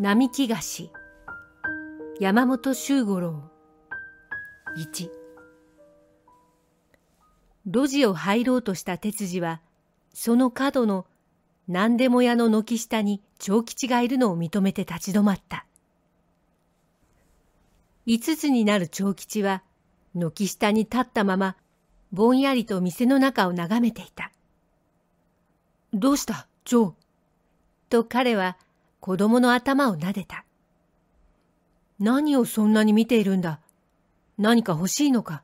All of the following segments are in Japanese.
並木菓子山本周五郎1路地を入ろうとした鉄次はその角の何でも屋の軒下に長吉がいるのを認めて立ち止まった5つになる長吉は軒下に立ったままぼんやりと店の中を眺めていた「どうした、長」と彼は子供の頭を撫でた。何をそんなに見ているんだ何か欲しいのか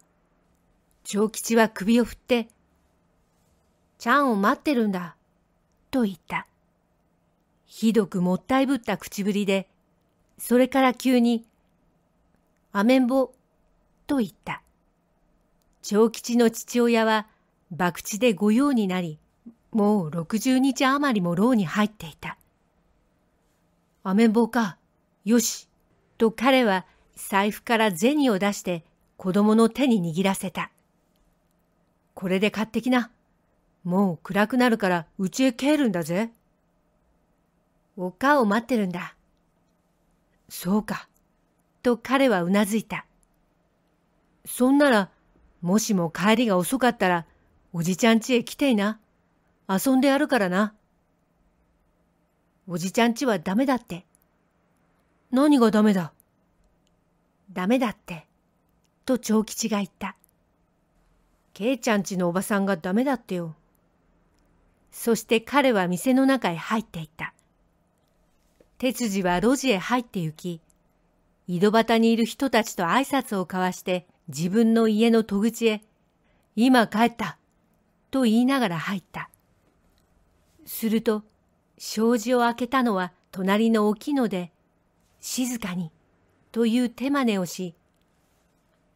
長吉は首を振って、ちゃんを待ってるんだ、と言った。ひどくもったいぶった口ぶりで、それから急に、アメンボ、と言った。長吉の父親は、博打で御用になり、もう60日余りも牢に入っていた。雨ん坊か。よし。と彼は財布から銭を出して子供の手に握らせた。これで買ってきな。もう暗くなるから家へ帰るんだぜ。おかを待ってるんだ。そうか。と彼はうなずいた。そんなら、もしも帰りが遅かったら、おじちゃん家へ来ていな。遊んでやるからな。おじちゃんちはダメだって。何がダメだダメだって。と長吉が言った。ケイちゃんちのおばさんがダメだってよ。そして彼は店の中へ入っていった。鉄次は路地へ入って行き、井戸端にいる人たちと挨拶を交わして自分の家の戸口へ、今帰った、と言いながら入った。すると、障子を開けたのは隣の沖野で、静かに、という手真似をし、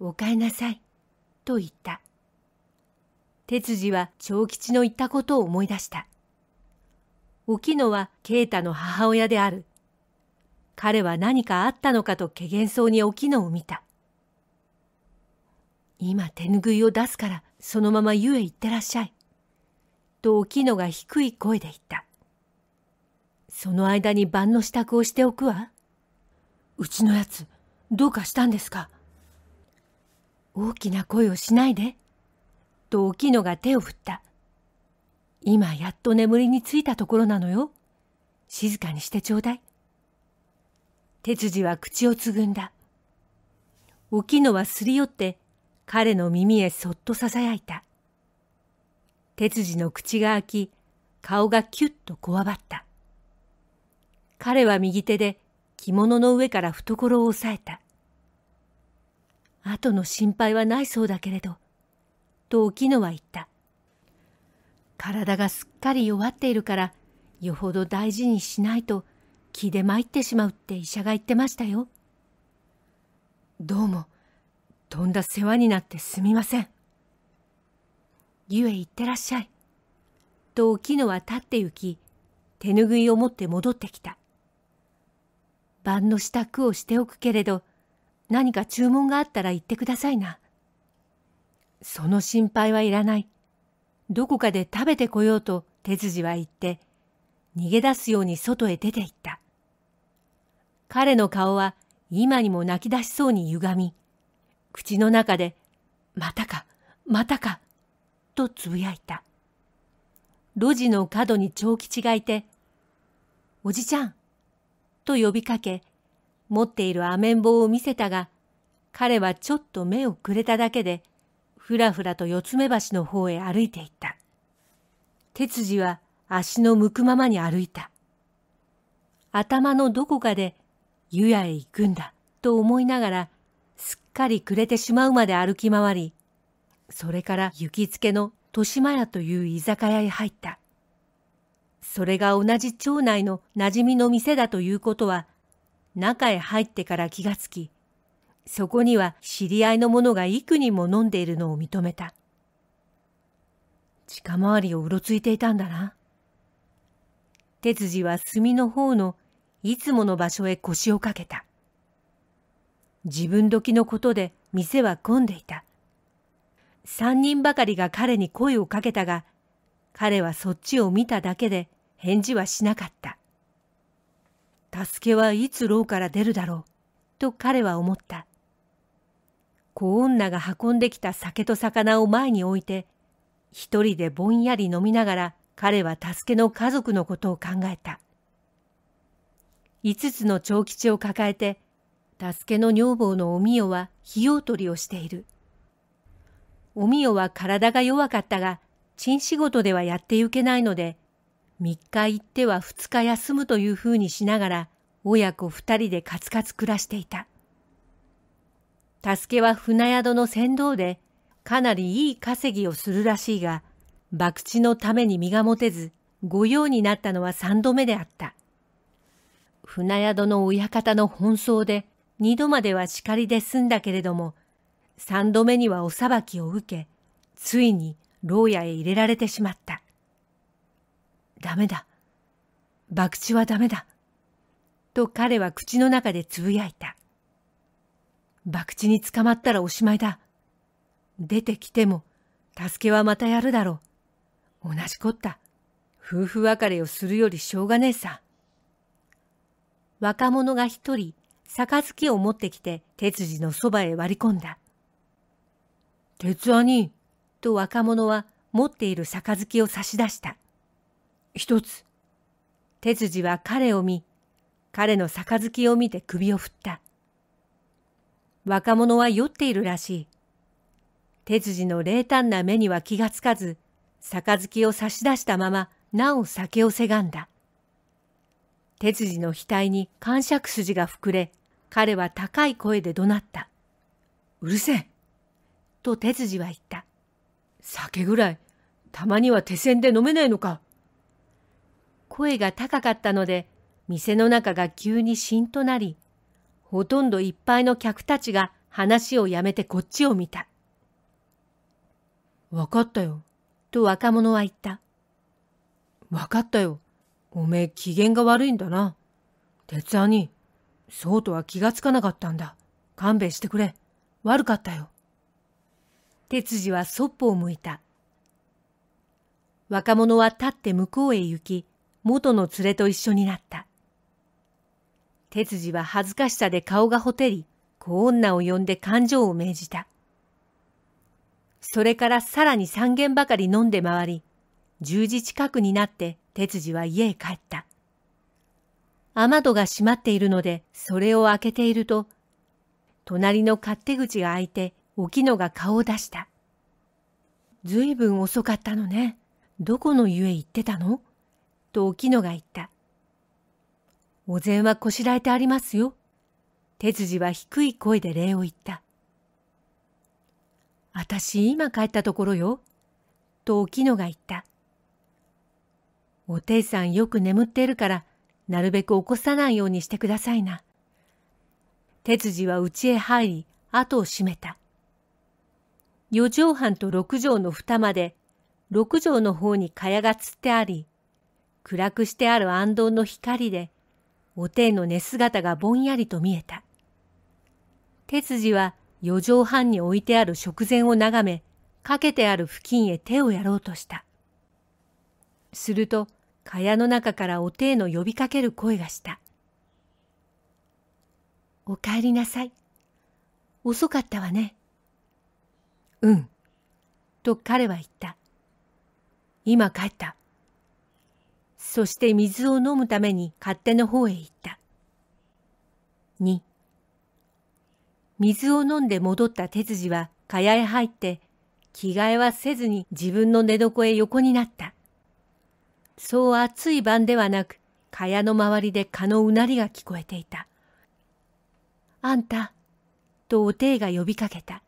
お帰りなさい、と言った。哲次は長吉の言ったことを思い出した。沖野は啓太の母親である。彼は何かあったのかと怪幻そうに沖野を見た。今手ぬぐいを出すからそのまま湯へ行ってらっしゃい。と沖野が低い声で言った。その間に晩の支度をしておくわ。うちのやつ、どうかしたんですか大きな声をしないで。とおきのが手を振った。今やっと眠りについたところなのよ。静かにしてちょうだい。鉄次は口をつぐんだ。おきのはすり寄って彼の耳へそっと囁いた。鉄次の口が開き、顔がキュッとこわばった。彼は右手で着物の上から懐を押さえた。後の心配はないそうだけれど、とおきのは言った。体がすっかり弱っているから、よほど大事にしないと気で参ってしまうって医者が言ってましたよ。どうも、とんだ世話になってすみません。ゆえ行ってらっしゃい。とおきのは立って行き、手ぬぐいを持って戻ってきた。晩の支度をしておくけれど、何か注文があったら言ってくださいな。その心配はいらない。どこかで食べてこようと手筋は言って、逃げ出すように外へ出て行った。彼の顔は今にも泣き出しそうに歪み、口の中で、またか、またか、とつぶやいた。路地の角に長吉がいて、おじちゃん、と呼びかけ、持っているアメンボを見せたが、彼はちょっと目をくれただけで、ふらふらと四つ目橋の方へ歩いていった。鉄次は足の向くままに歩いた。頭のどこかで、湯屋へ行くんだ、と思いながら、すっかり暮れてしまうまで歩き回り、それから行きつけの豊島屋という居酒屋へ入った。それが同じ町内の馴染みの店だということは、中へ入ってから気がつき、そこには知り合いの者が幾人も飲んでいるのを認めた。近回りをうろついていたんだな。鉄次は炭の方のいつもの場所へ腰をかけた。自分時のことで店は混んでいた。三人ばかりが彼に声をかけたが、彼はそっちを見ただけで返事はしなかった。助けはいつ牢から出るだろう、と彼は思った。小女が運んできた酒と魚を前に置いて、一人でぼんやり飲みながら彼は助けの家族のことを考えた。五つの長吉を抱えて、助けの女房のおみよは費用取りをしている。おみよは体が弱かったが、賃仕事ではやってゆけないので、三日行っては二日休むというふうにしながら、親子二人でカツカツ暮らしていた。助けは船宿の船頭で、かなりいい稼ぎをするらしいが、博打のために身が持てず、御用になったのは三度目であった。船宿の親方の奔走で、二度までは叱りで済んだけれども、三度目にはお裁きを受け、ついに牢屋へ入れられてしまった。ダメだ。博打はダメだ。と彼は口の中でつぶやいた。博打に捕まったらおしまいだ。出てきても、助けはまたやるだろう。同じこった。夫婦別れをするよりしょうがねえさ。若者が一人、杯を持ってきて、鉄次のそばへ割り込んだ。鉄兄と若者は持っている杯を差し出した。一つ。鉄次は彼を見、彼の杯を見て首を振った。若者は酔っているらしい。鉄次の冷淡な目には気がつかず、杯を差し出したまま、なお酒をせがんだ。鉄次の額に感触筋が膨れ、彼は高い声で怒鳴った。うるせえと鉄次は言った。酒ぐらい、たまには手線で飲めないのか。声が高かったので、店の中が急にしんとなり、ほとんどいっぱいの客たちが話をやめてこっちを見た。わかったよ、と若者は言った。わかったよ。おめえ機嫌が悪いんだな。鉄兄、そうとは気がつかなかったんだ。勘弁してくれ。悪かったよ。鉄次はそっぽを向いた。若者は立って向こうへ行き、元の連れと一緒になった。鉄次は恥ずかしさで顔がほてり、子女を呼んで感情を命じた。それからさらに三軒ばかり飲んで回り、十時近くになって鉄次は家へ帰った。雨戸が閉まっているので、それを開けていると、隣の勝手口が開いて、沖野が顔を出した。ずいぶん遅かったのね。どこの家行ってたのとお野が言った。お膳はこしらえてありますよ。哲筋は低い声で礼を言った。あたし今帰ったところよ。とおきのが言った。おていさんよく眠っているから、なるべく起こさないようにしてくださいな。哲筋は家へ入り、後を閉めた。四畳半と六畳の蓋まで、六畳の方に蚊帳がつってあり、暗くしてある暗洞の光で、お天の寝姿がぼんやりと見えた。鉄筋は四畳半に置いてある食前を眺め、かけてある付近へ手をやろうとした。すると、蚊帳の中からおていの呼びかける声がした。お帰りなさい。遅かったわね。うん。と彼は言った。今帰った。そして水を飲むために勝手の方へ行った。2水を飲んで戻った鉄次は蚊帳へ入って着替えはせずに自分の寝床へ横になった。そう暑い晩ではなく蚊帳の周りで蚊のうなりが聞こえていた。あんた、とおていが呼びかけた。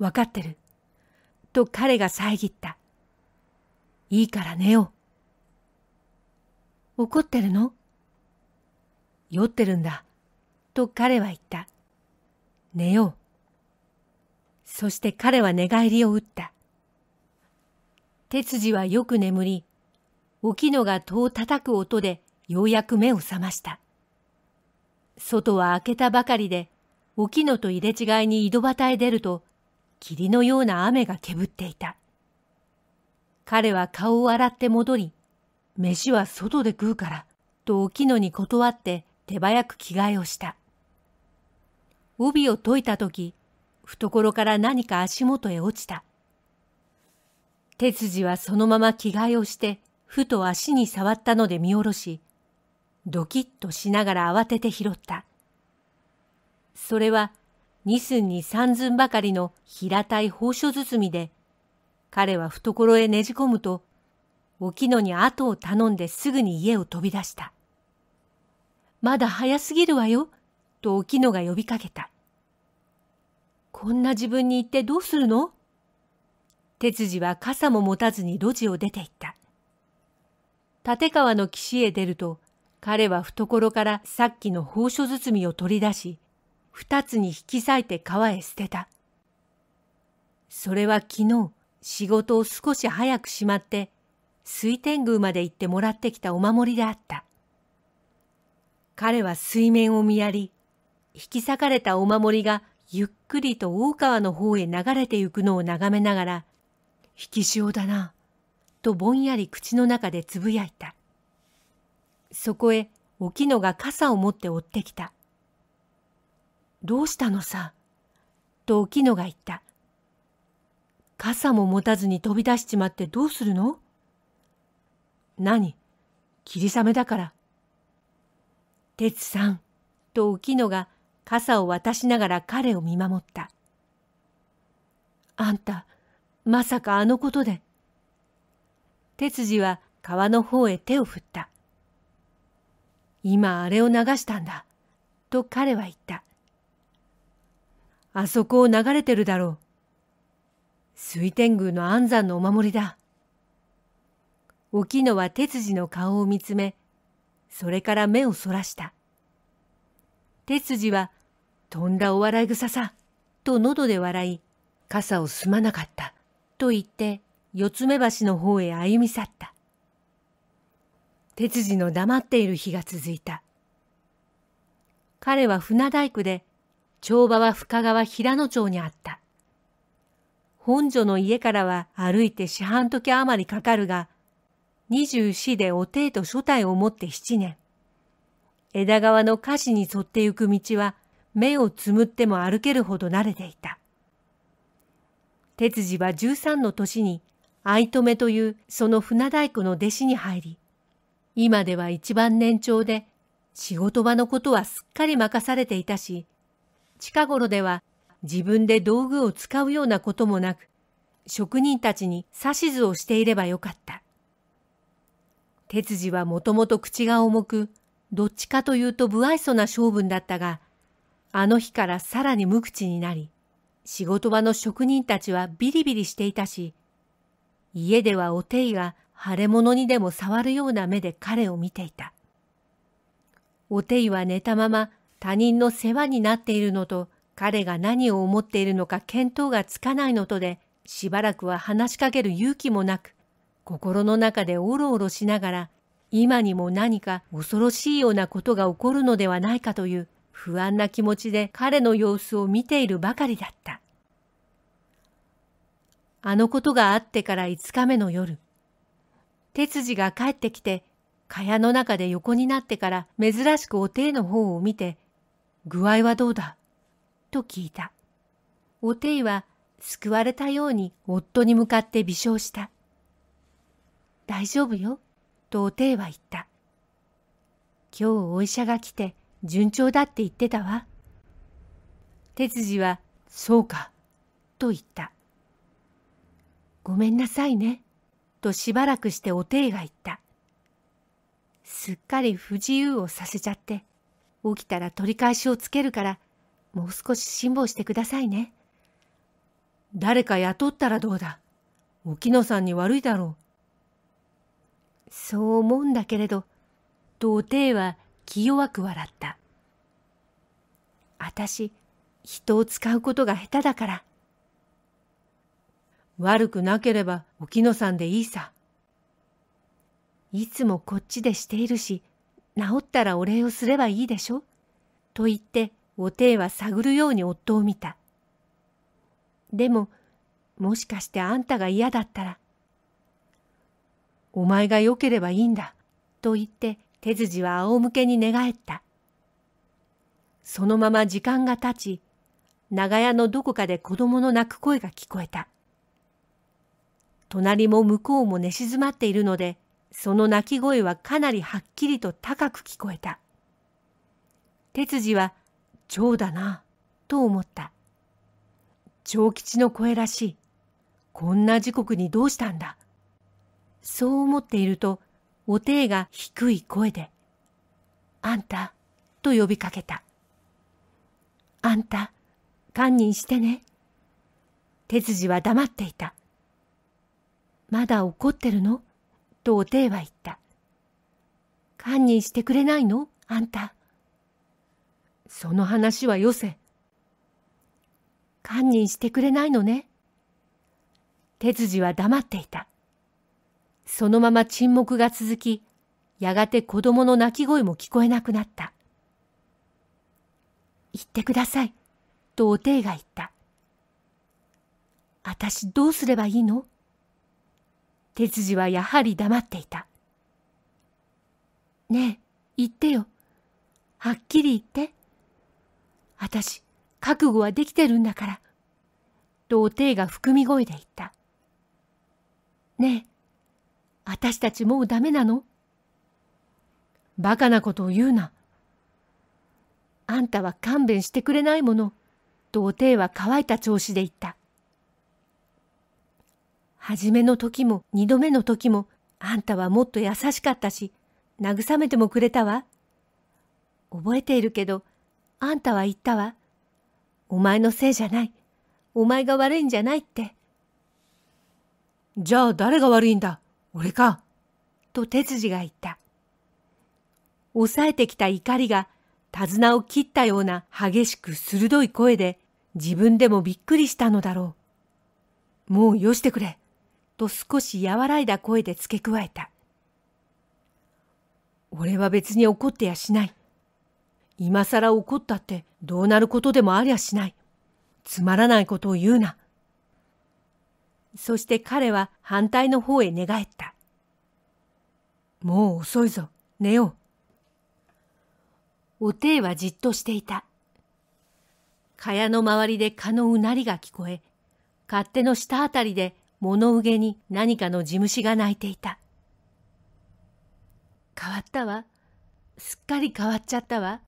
わかってる。と彼が遮った。いいから寝よう。怒ってるの酔ってるんだ。と彼は言った。寝よう。そして彼は寝返りを打った。手筋はよく眠り、沖野が戸を叩く音でようやく目を覚ました。外は開けたばかりで、沖野と入れ違いに井戸端へ出ると、霧のような雨がけぶっていた。彼は顔を洗って戻り、飯は外で食うから、とおきのに断って手早く着替えをした。帯を解いたとき、懐から何か足元へ落ちた。手筋はそのまま着替えをして、ふと足に触ったので見下ろし、ドキッとしながら慌てて拾った。それは、二寸に三寸ばかりの平たい宝書包みで、彼は懐へねじ込むと、おきのに後を頼んですぐに家を飛び出した。まだ早すぎるわよ、とおきのが呼びかけた。こんな自分に言ってどうするの哲司は傘も持たずに路地を出て行った。立川の岸へ出ると、彼は懐からさっきの宝書包みを取り出し、二つに引き裂いて川へ捨てた。それは昨日、仕事を少し早くしまって、水天宮まで行ってもらってきたお守りであった。彼は水面を見やり、引き裂かれたお守りがゆっくりと大川の方へ流れてゆくのを眺めながら、引き潮だな、とぼんやり口の中でつぶやいた。そこへおきのが傘を持って追ってきた。どうしたのさ、とおきのが言った。傘も持たずに飛び出しちまってどうするの何霧雨だから。哲さん、と浮野が傘を渡しながら彼を見守った。あんた、まさかあのことで。哲次は川の方へ手を振った。今あれを流したんだ、と彼は言った。あそこを流れてるだろう。水天宮の安産のお守りだ。お絹は鉄次の顔を見つめ、それから目をそらした。鉄次は、とんだお笑い草さ、と喉で笑い、傘をすまなかった、と言って、四つ目橋の方へ歩み去った。鉄次の黙っている日が続いた。彼は船大工で、帳場は深川平野町にあった。本所の家からは歩いて四半時余りかかるが、二十四でお帝と初体をもって七年。枝川の歌詞に沿ってゆく道は、目をつむっても歩けるほど慣れていた。哲次は十三の年に、とめというその船大工の弟子に入り、今では一番年長で、仕事場のことはすっかり任されていたし、近頃では自分で道具を使うようなこともなく、職人たちに指図をしていればよかった。鉄次はもともと口が重く、どっちかというと不愛想な性分だったが、あの日からさらに無口になり、仕事場の職人たちはビリビリしていたし、家ではお手いが腫れ物にでも触るような目で彼を見ていた。お手いは寝たまま他人の世話になっているのと、彼が何を思っているのか見当がつかないのとで、しばらくは話しかける勇気もなく、心の中でおろおろしながら、今にも何か恐ろしいようなことが起こるのではないかという不安な気持ちで彼の様子を見ているばかりだった。あのことがあってから5日目の夜、哲次が帰ってきて、蚊帳の中で横になってから珍しくお手の方を見て、具合はどうだと聞いた。お手は救われたように夫に向かって微笑した。大丈夫よ、とおていは言った。今日お医者が来て順調だって言ってたわ。哲次は、そうか、と言った。ごめんなさいね、としばらくしておていが言った。すっかり不自由をさせちゃって、起きたら取り返しをつけるから、もう少し辛抱してくださいね。誰か雇ったらどうだ。おきのさんに悪いだろう。そう思うんだけれど、とおていは気弱く笑った。あたし、人を使うことが下手だから。悪くなければおきのさんでいいさ。いつもこっちでしているし、治ったらお礼をすればいいでしょと言って、おていは探るように夫を見た。でも、もしかしてあんたが嫌だったら、お前が良ければいいんだ。と言って手筋は仰向けに寝返った。そのまま時間が経ち、長屋のどこかで子供の泣く声が聞こえた。隣も向こうも寝静まっているので、その泣き声はかなりはっきりと高く聞こえた。鉄次は、蝶だな、と思った。長吉の声らしい。こんな時刻にどうしたんだそう思っていると、おていが低い声で、あんた、と呼びかけた。あんた、堪忍してね。手筋は黙っていた。まだ怒ってるのとおていは言った。堪忍してくれないのあんた。その話はよせ。堪忍してくれないのね。手筋は黙っていた。そのまま沈黙が続き、やがて子供の泣き声も聞こえなくなった。言ってください、とおていが言った。私どうすればいいの鉄次はやはり黙っていた。ねえ、言ってよ。はっきり言って。私、覚悟はできてるんだから。とおていが含み声で言った。ねえ、私たちもうダメなのバカなことを言うな。あんたは勘弁してくれないもの。童貞は乾いた調子で言った。初めの時も二度目の時もあんたはもっと優しかったし、慰めてもくれたわ。覚えているけど、あんたは言ったわ。お前のせいじゃない。お前が悪いんじゃないって。じゃあ誰が悪いんだ俺か。と哲司が言った。抑えてきた怒りが手綱を切ったような激しく鋭い声で自分でもびっくりしたのだろう。もうよしてくれ。と少し和らいだ声で付け加えた。俺は別に怒ってやしない。今更怒ったってどうなることでもありゃしない。つまらないことを言うな。そして彼は反対の方へ寝返った。もう遅いぞ。寝よう。おていはじっとしていた。蚊帳の周りで蚊のうなりが聞こえ、勝手の下あたりで物憂げに何かの地虫が鳴いていた。変わったわ。すっかり変わっちゃったわ。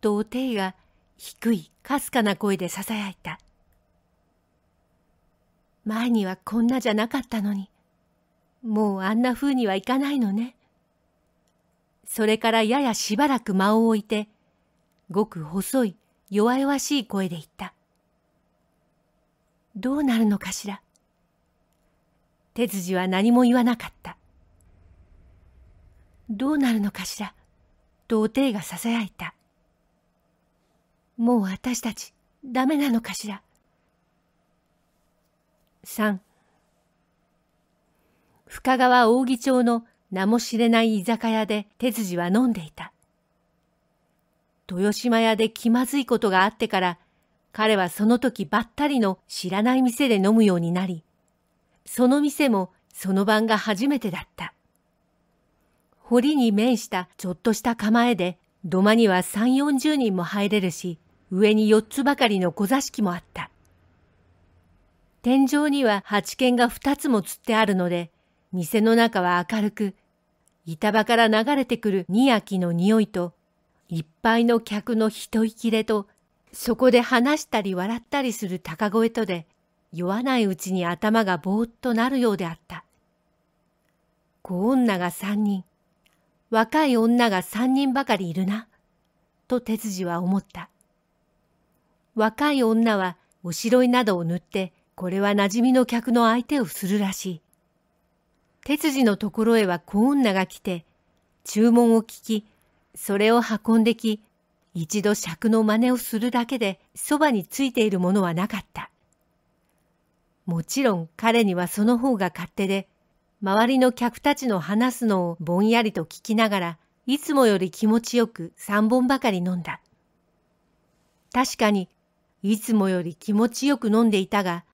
とおていが低いかすかな声で囁いた。前にはこんなじゃなかったのに、もうあんな風にはいかないのね。それからややしばらく間を置いて、ごく細い弱々しい声で言った。どうなるのかしら。哲次は何も言わなかった。どうなるのかしら、とおていが囁いた。もう私たち、ダメなのかしら。3深川扇町の名も知れない居酒屋で手筋は飲んでいた。豊島屋で気まずいことがあってから、彼はその時ばったりの知らない店で飲むようになり、その店もその晩が初めてだった。堀に面したちょっとした構えで、土間には三四十人も入れるし、上に四つばかりの小座敷もあった。天井には八軒が二つもつってあるので、店の中は明るく、板場から流れてくるにやきの匂いと、いっぱいの客のい息れと、そこで話したり笑ったりする高声とで、酔わないうちに頭がぼーっとなるようであった。ご女が三人、若い女が三人ばかりいるな、と哲次は思った。若い女はおしろいなどを塗って、これは馴染みの客の相手をするらしい。鉄次のところへは小女が来て、注文を聞き、それを運んでき、一度尺の真似をするだけでそばについているものはなかった。もちろん彼にはその方が勝手で、周りの客たちの話すのをぼんやりと聞きながら、いつもより気持ちよく三本ばかり飲んだ。確かに、いつもより気持ちよく飲んでいたが、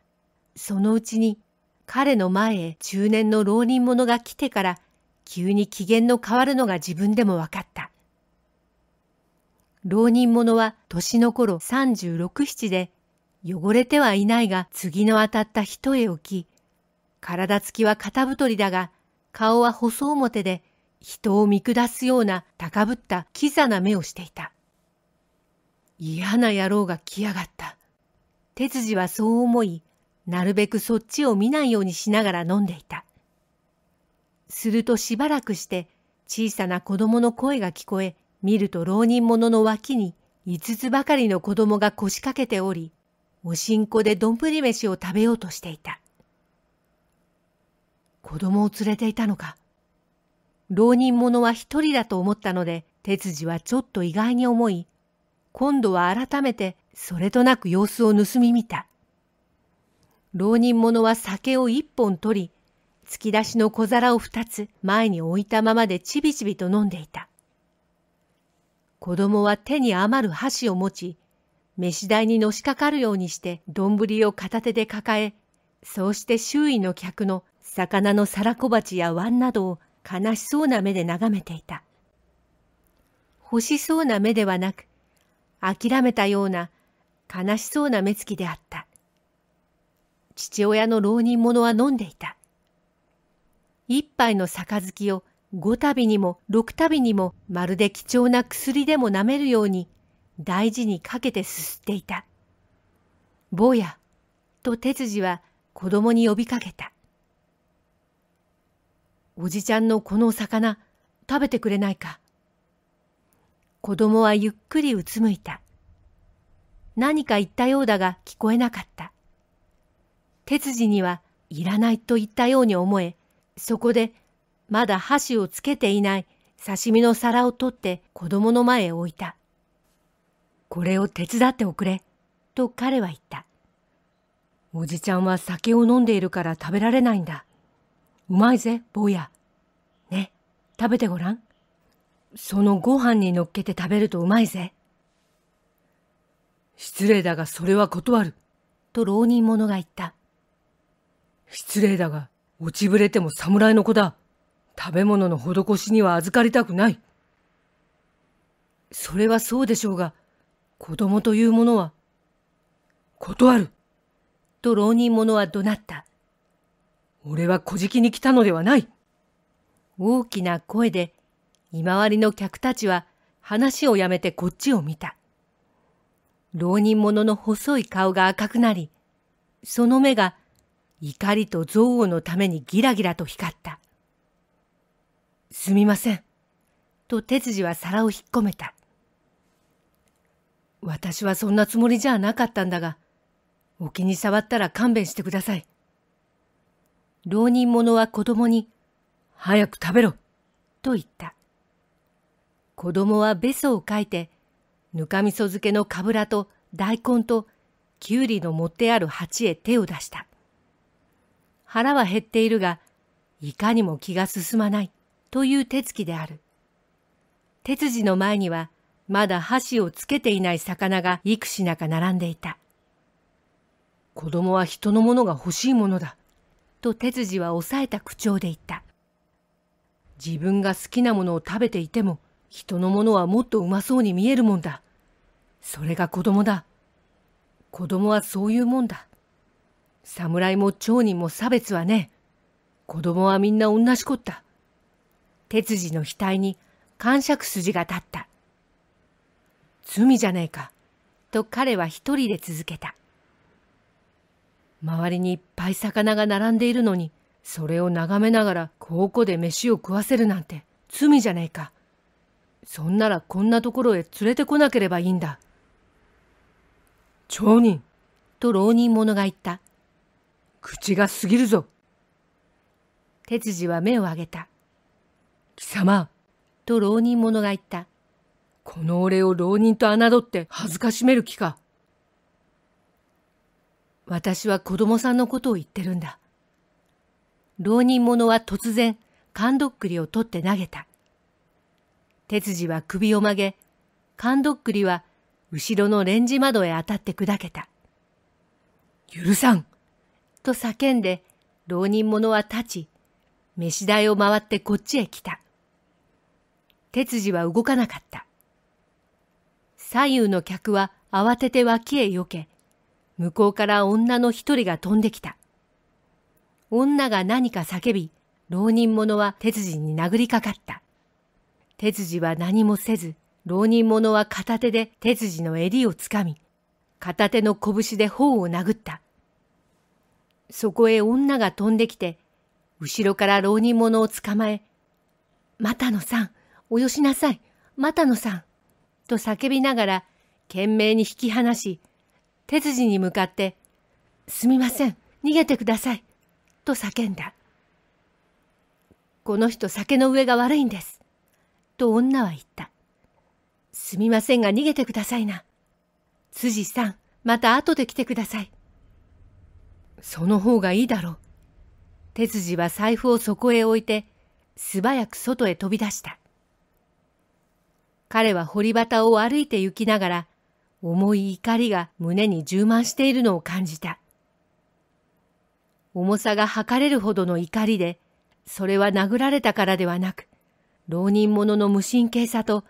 そのうちに彼の前へ中年の浪人者が来てから急に機嫌の変わるのが自分でも分かった。浪人者は年の頃三十六七で汚れてはいないが次の当たった人へ置き体つきは肩太りだが顔は細表で人を見下すような高ぶったキザな目をしていた。嫌な野郎が来やがった。鉄次はそう思い、なるべくそっちを見ないようにしながら飲んでいた。するとしばらくして小さな子供の声が聞こえ、見ると浪人者の脇に五つばかりの子供が腰掛けており、おしんこでどんぶり飯を食べようとしていた。子供を連れていたのか。浪人者は一人だと思ったので、哲次はちょっと意外に思い、今度は改めてそれとなく様子を盗み見た。浪人者は酒を一本取り、突き出しの小皿を二つ前に置いたままでちびちびと飲んでいた。子供は手に余る箸を持ち、飯台にのしかかるようにして丼を片手で抱え、そうして周囲の客の魚の皿小鉢や碗などを悲しそうな目で眺めていた。欲しそうな目ではなく、諦めたような悲しそうな目つきであった。父親の浪人者は飲んでいた。一杯の杯を五度にも六度にもまるで貴重な薬でも舐めるように大事にかけてすすっていた。坊や、と哲次は子供に呼びかけた。おじちゃんのこのお魚、食べてくれないか。子供はゆっくりうつむいた。何か言ったようだが聞こえなかった。鉄児にはいらないと言ったように思え、そこでまだ箸をつけていない刺身の皿を取って子供の前へ置いた。これを手伝っておくれ、と彼は言った。おじちゃんは酒を飲んでいるから食べられないんだ。うまいぜ、坊や。ね、食べてごらん。そのご飯に乗っけて食べるとうまいぜ。失礼だがそれは断る。と浪人者が言った。失礼だが、落ちぶれても侍の子だ。食べ物の施しには預かりたくない。それはそうでしょうが、子供というものは、断ると浪人者は怒鳴った。俺は小じに来たのではない大きな声で、見回りの客たちは話をやめてこっちを見た。浪人者の細い顔が赤くなり、その目が怒りと憎悪のためにギラギラと光った。すみません。と哲司は皿を引っ込めた。私はそんなつもりじゃなかったんだが、お気に触ったら勘弁してください。浪人者は子供に、早く食べろと言った。子供はべそをかいて、ぬかみそ漬けのかぶらと大根ときゅうりの持ってある鉢へ手を出した。腹は減っているが、いかにも気が進まないという手つきである。鉄次の前には、まだ箸をつけていない魚が幾品か並んでいた。子供は人のものが欲しいものだ。と鉄次は抑えた口調で言った。自分が好きなものを食べていても、人のものはもっとうまそうに見えるもんだ。それが子供だ。子供はそういうもんだ。侍も町人も差別はね子供はみんな同じこった鉄次の額に感触筋が立った罪じゃねえかと彼は一人で続けた周りにいっぱい魚が並んでいるのにそれを眺めながらここで飯を食わせるなんて罪じゃねえかそんならこんなところへ連れてこなければいいんだ町人と浪人者が言った口が過ぎるぞ。鉄次は目を上げた。貴様、と浪人者が言った。この俺を浪人と侮って恥ずかしめる気か。私は子供さんのことを言ってるんだ。浪人者は突然、勘どっくりを取って投げた。鉄次は首を曲げ、勘どっくりは後ろのレンジ窓へ当たって砕けた。許さんと叫んで、浪人者は立ち、飯台を回ってこっちへ来た。鉄次は動かなかった。左右の客は慌てて脇へ避け、向こうから女の一人が飛んできた。女が何か叫び、浪人者は鉄次に殴りかかった。鉄次は何もせず、浪人者は片手で鉄次の襟をつかみ、片手の拳で頬を殴った。そこへ女が飛んできて、後ろから浪人者を捕まえ、又野さん、およしなさい、又野さん、と叫びながら、懸命に引き離し、手筋に向かって、すみません、逃げてください、と叫んだ。この人酒の上が悪いんです、と女は言った。すみませんが逃げてくださいな。辻さん、また後で来てください。その方がいいだろう。鉄次は財布をそこへ置いて、素早く外へ飛び出した。彼は堀端を歩いて行きながら、重い怒りが胸に充満しているのを感じた。重さが測れるほどの怒りで、それは殴られたからではなく、浪人者の無神経さと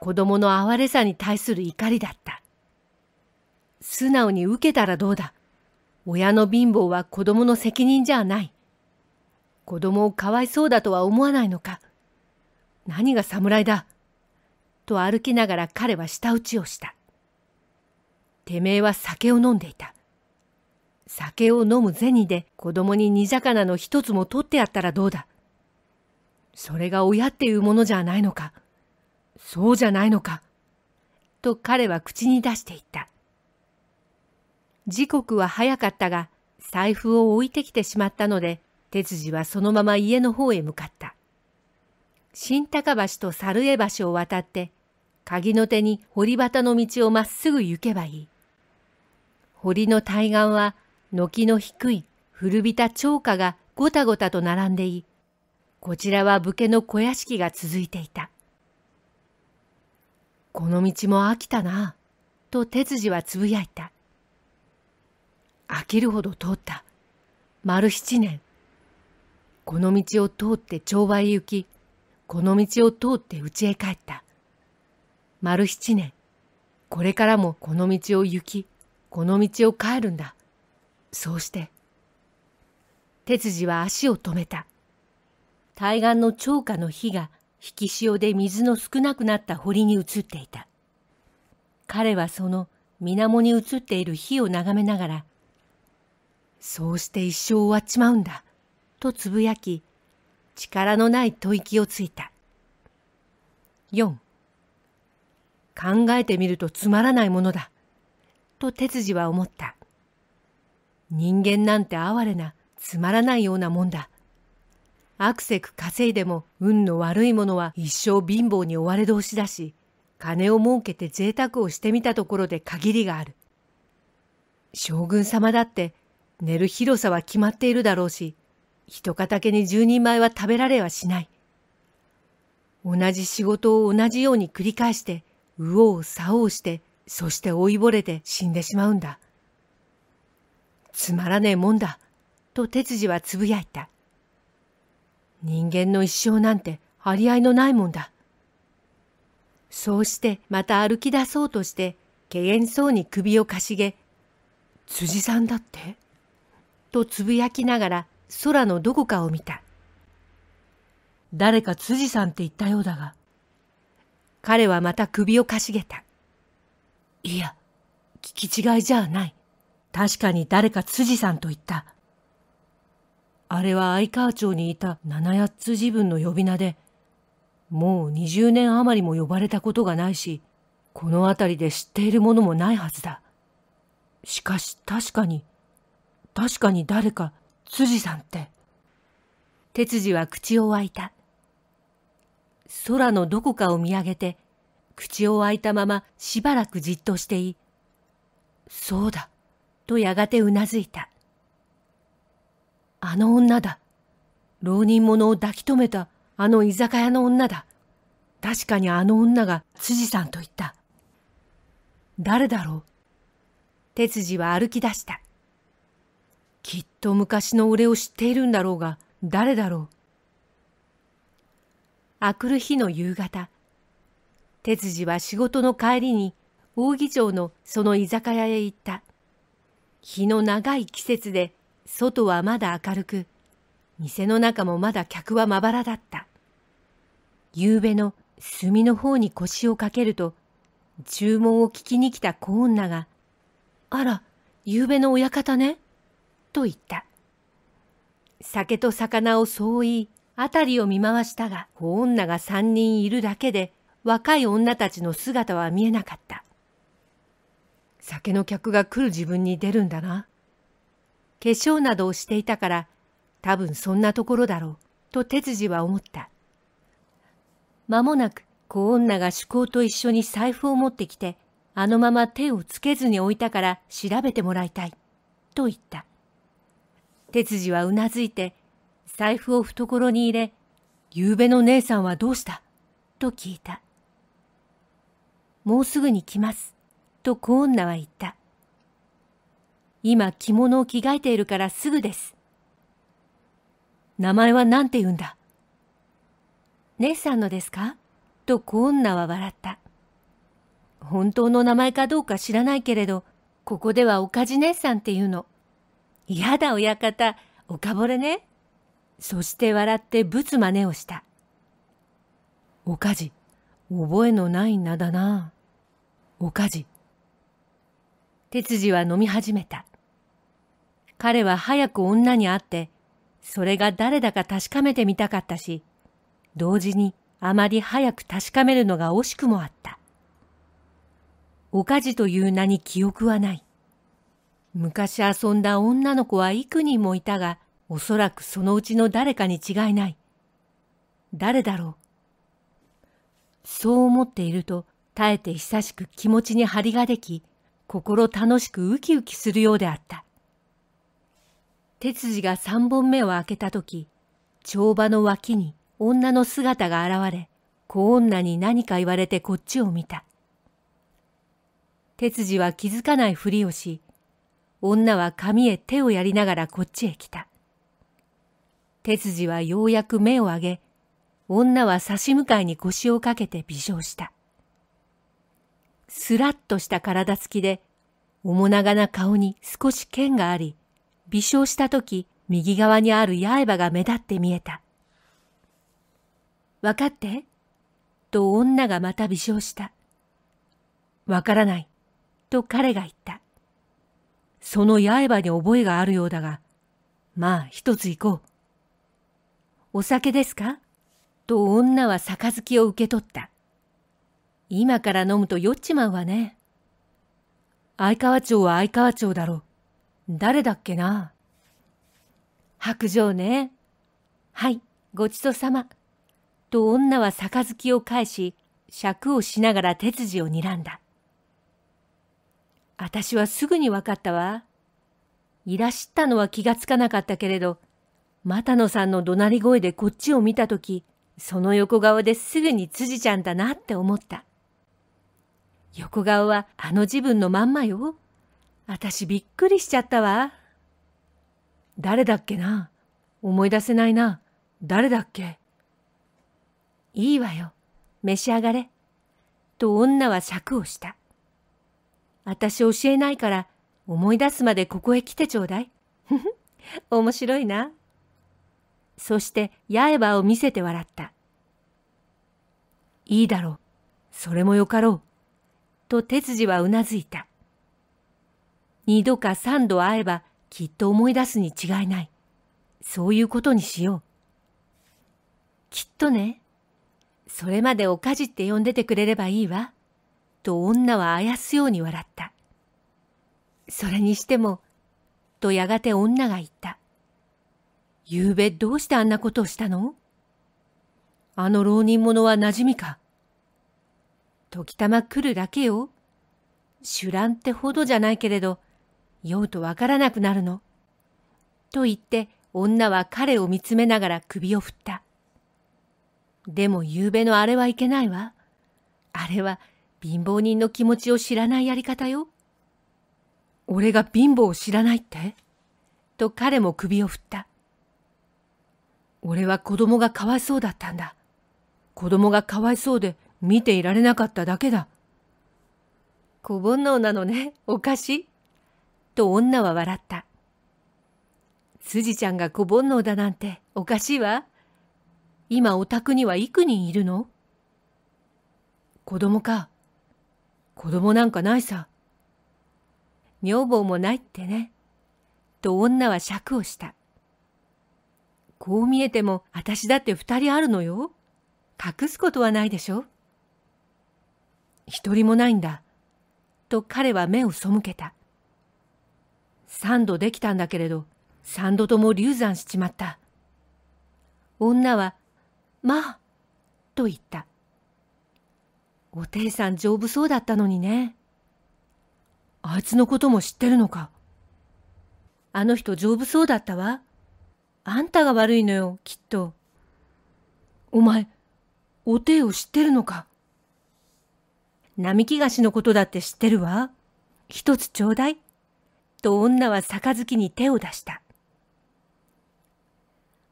子供の哀れさに対する怒りだった。素直に受けたらどうだ。親の貧乏は子供の責任じゃない。子供をかわいそうだとは思わないのか。何が侍だ。と歩きながら彼は舌打ちをした。てめえは酒を飲んでいた。酒を飲む銭で子供に煮魚の一つも取ってやったらどうだ。それが親っていうものじゃないのか。そうじゃないのか。と彼は口に出していった。時刻は早かったが、財布を置いてきてしまったので、哲次はそのまま家の方へ向かった。新高橋と猿江橋を渡って、鍵の手に堀端の道をまっすぐ行けばいい。堀の対岸は、軒の低い古びた長家がごたごたと並んでい、こちらは武家の小屋敷が続いていた。この道も飽きたな、と哲次はつぶやいた。飽きるほど通った。丸七年。この道を通って町場へ行き、この道を通って家へ帰った。丸七年。これからもこの道を行き、この道を帰るんだ。そうして。鉄次は足を止めた。対岸の釣果の火が引き潮で水の少なくなった堀に移っていた。彼はその水面に映っている火を眺めながらそうして一生終わっちまうんだ、とつぶやき、力のない吐息をついた。4考えてみるとつまらないものだ、と哲司は思った。人間なんて哀れな、つまらないようなもんだ。悪せく稼いでも運の悪いものは一生貧乏に追われ同士だし、金を儲けて贅沢をしてみたところで限りがある。将軍様だって寝る広さは決まっているだろうし、一かたけに十人前は食べられはしない。同じ仕事を同じように繰り返して、右往左往して、そして老いぼれて死んでしまうんだ。つまらねえもんだ、と哲司はつぶやいた。人間の一生なんて張り合いのないもんだ。そうしてまた歩き出そうとして、けげんそうに首をかしげ、辻さんだってとつぶやきながら空のどこかを見た。誰か辻さんって言ったようだが。彼はまた首をかしげた。いや、聞き違いじゃない。確かに誰か辻さんと言った。あれは相川町にいた七八つ自分の呼び名で、もう二十年余りも呼ばれたことがないし、この辺りで知っているものもないはずだ。しかし確かに、確かに誰か、辻さんって。鉄次は口を開いた。空のどこかを見上げて、口を開いたまましばらくじっとしてい、い。そうだ、とやがてうなずいた。あの女だ。浪人者を抱き留めたあの居酒屋の女だ。確かにあの女が辻さんと言った。誰だろう哲次は歩き出した。と昔の俺を知っているんだろうが、誰だろう。あくる日の夕方、哲司は仕事の帰りに、扇城のその居酒屋へ行った。日の長い季節で、外はまだ明るく、店の中もまだ客はまばらだった。夕べの炭の方に腰をかけると、注文を聞きに来た小女が、あら、夕べの親方ね。と言った。酒と魚をそう言い、辺りを見回したが、子女が三人いるだけで、若い女たちの姿は見えなかった。酒の客が来る自分に出るんだな。化粧などをしていたから、多分そんなところだろう、と哲次は思った。間もなく、子女が主公と一緒に財布を持ってきて、あのまま手をつけずに置いたから調べてもらいたい、と言った。鉄次はうなずいて、財布を懐に入れ、ゆうべの姉さんはどうしたと聞いた。もうすぐに来ます、と小女は言った。今着物を着替えているからすぐです。名前は何て言うんだ姉さんのですかと小女は笑った。本当の名前かどうか知らないけれど、ここではおかじ姉さんっていうの。嫌だ親方、おかぼれね。そして笑ってぶつ真似をした。おかじ、覚えのない名だな。おかじ。哲次は飲み始めた。彼は早く女に会って、それが誰だか確かめてみたかったし、同時にあまり早く確かめるのが惜しくもあった。おかじという名に記憶はない。昔遊んだ女の子は幾人もいたが、おそらくそのうちの誰かに違いない。誰だろう。そう思っていると、耐えて久しく気持ちに張りができ、心楽しくウキウキするようであった。手筋が三本目を開けたとき、帳場の脇に女の姿が現れ、小女に何か言われてこっちを見た。手筋は気づかないふりをし、女は髪へ手をやりながらこっちへ来た。手筋はようやく目を上げ、女は差し向かいに腰をかけて微笑した。すらっとした体つきで、面長な顔に少し剣があり、微笑したとき、右側にある刃が目立って見えた。わかってと女がまた微笑した。わからない。と彼が言った。その刃に覚えがあるようだが、まあ一つ行こう。お酒ですかと女はきを受け取った。今から飲むと酔っちまうわね。相川町は相川町だろう。誰だっけな白状ね。はい、ごちそうさま。と女はきを返し、尺をしながら手筋を睨んだ。私はすぐに分かったわ。いらしたのは気がつかなかったけれど、又野さんの怒鳴り声でこっちを見たとき、その横顔ですぐに辻ちゃんだなって思った。横顔はあの自分のまんまよ。私びっくりしちゃったわ。誰だっけな思い出せないな。誰だっけいいわよ。召し上がれ。と女は尺をした。私教えないから思い出すまでここへ来てちょうだい。ふふ、面白いな。そして八重歯を見せて笑った。いいだろう。それもよかろう。と哲司はうなずいた。二度か三度会えばきっと思い出すに違いない。そういうことにしよう。きっとね。それまでおかじって呼んでてくれればいいわ。と女はあやすように笑った。それにしても、とやがて女が言った。ゆうべどうしてあんなことをしたのあの浪人者は馴染みか。時たま来るだけよ。修羅ってほどじゃないけれど、酔うとわからなくなるの。と言って女は彼を見つめながら首を振った。でも夕べのあれはいけないわ。あれは貧乏人の気持ちを知らないやり方よ。俺が貧乏を知らないってと彼も首を振った。俺は子供がかわいそうだったんだ。子供がかわいそうで見ていられなかっただけだ。小煩悩なのね、おかしい。と女は笑った。辻ちゃんが小煩悩だなんておかしいわ。今お宅には幾人いるの子供か。子供なんかないさ。女房もないってね。と女は尺をした。こう見えても私だって二人あるのよ。隠すことはないでしょ。一人もないんだ。と彼は目を背けた。三度できたんだけれど、三度とも流産しちまった。女は、まあ、と言った。おていさん丈夫そうだったのにね。あいつのことも知ってるのか。あの人丈夫そうだったわ。あんたが悪いのよ、きっと。お前、おていを知ってるのか。並木菓子のことだって知ってるわ。一つちょうだい。と女は杯に手を出した。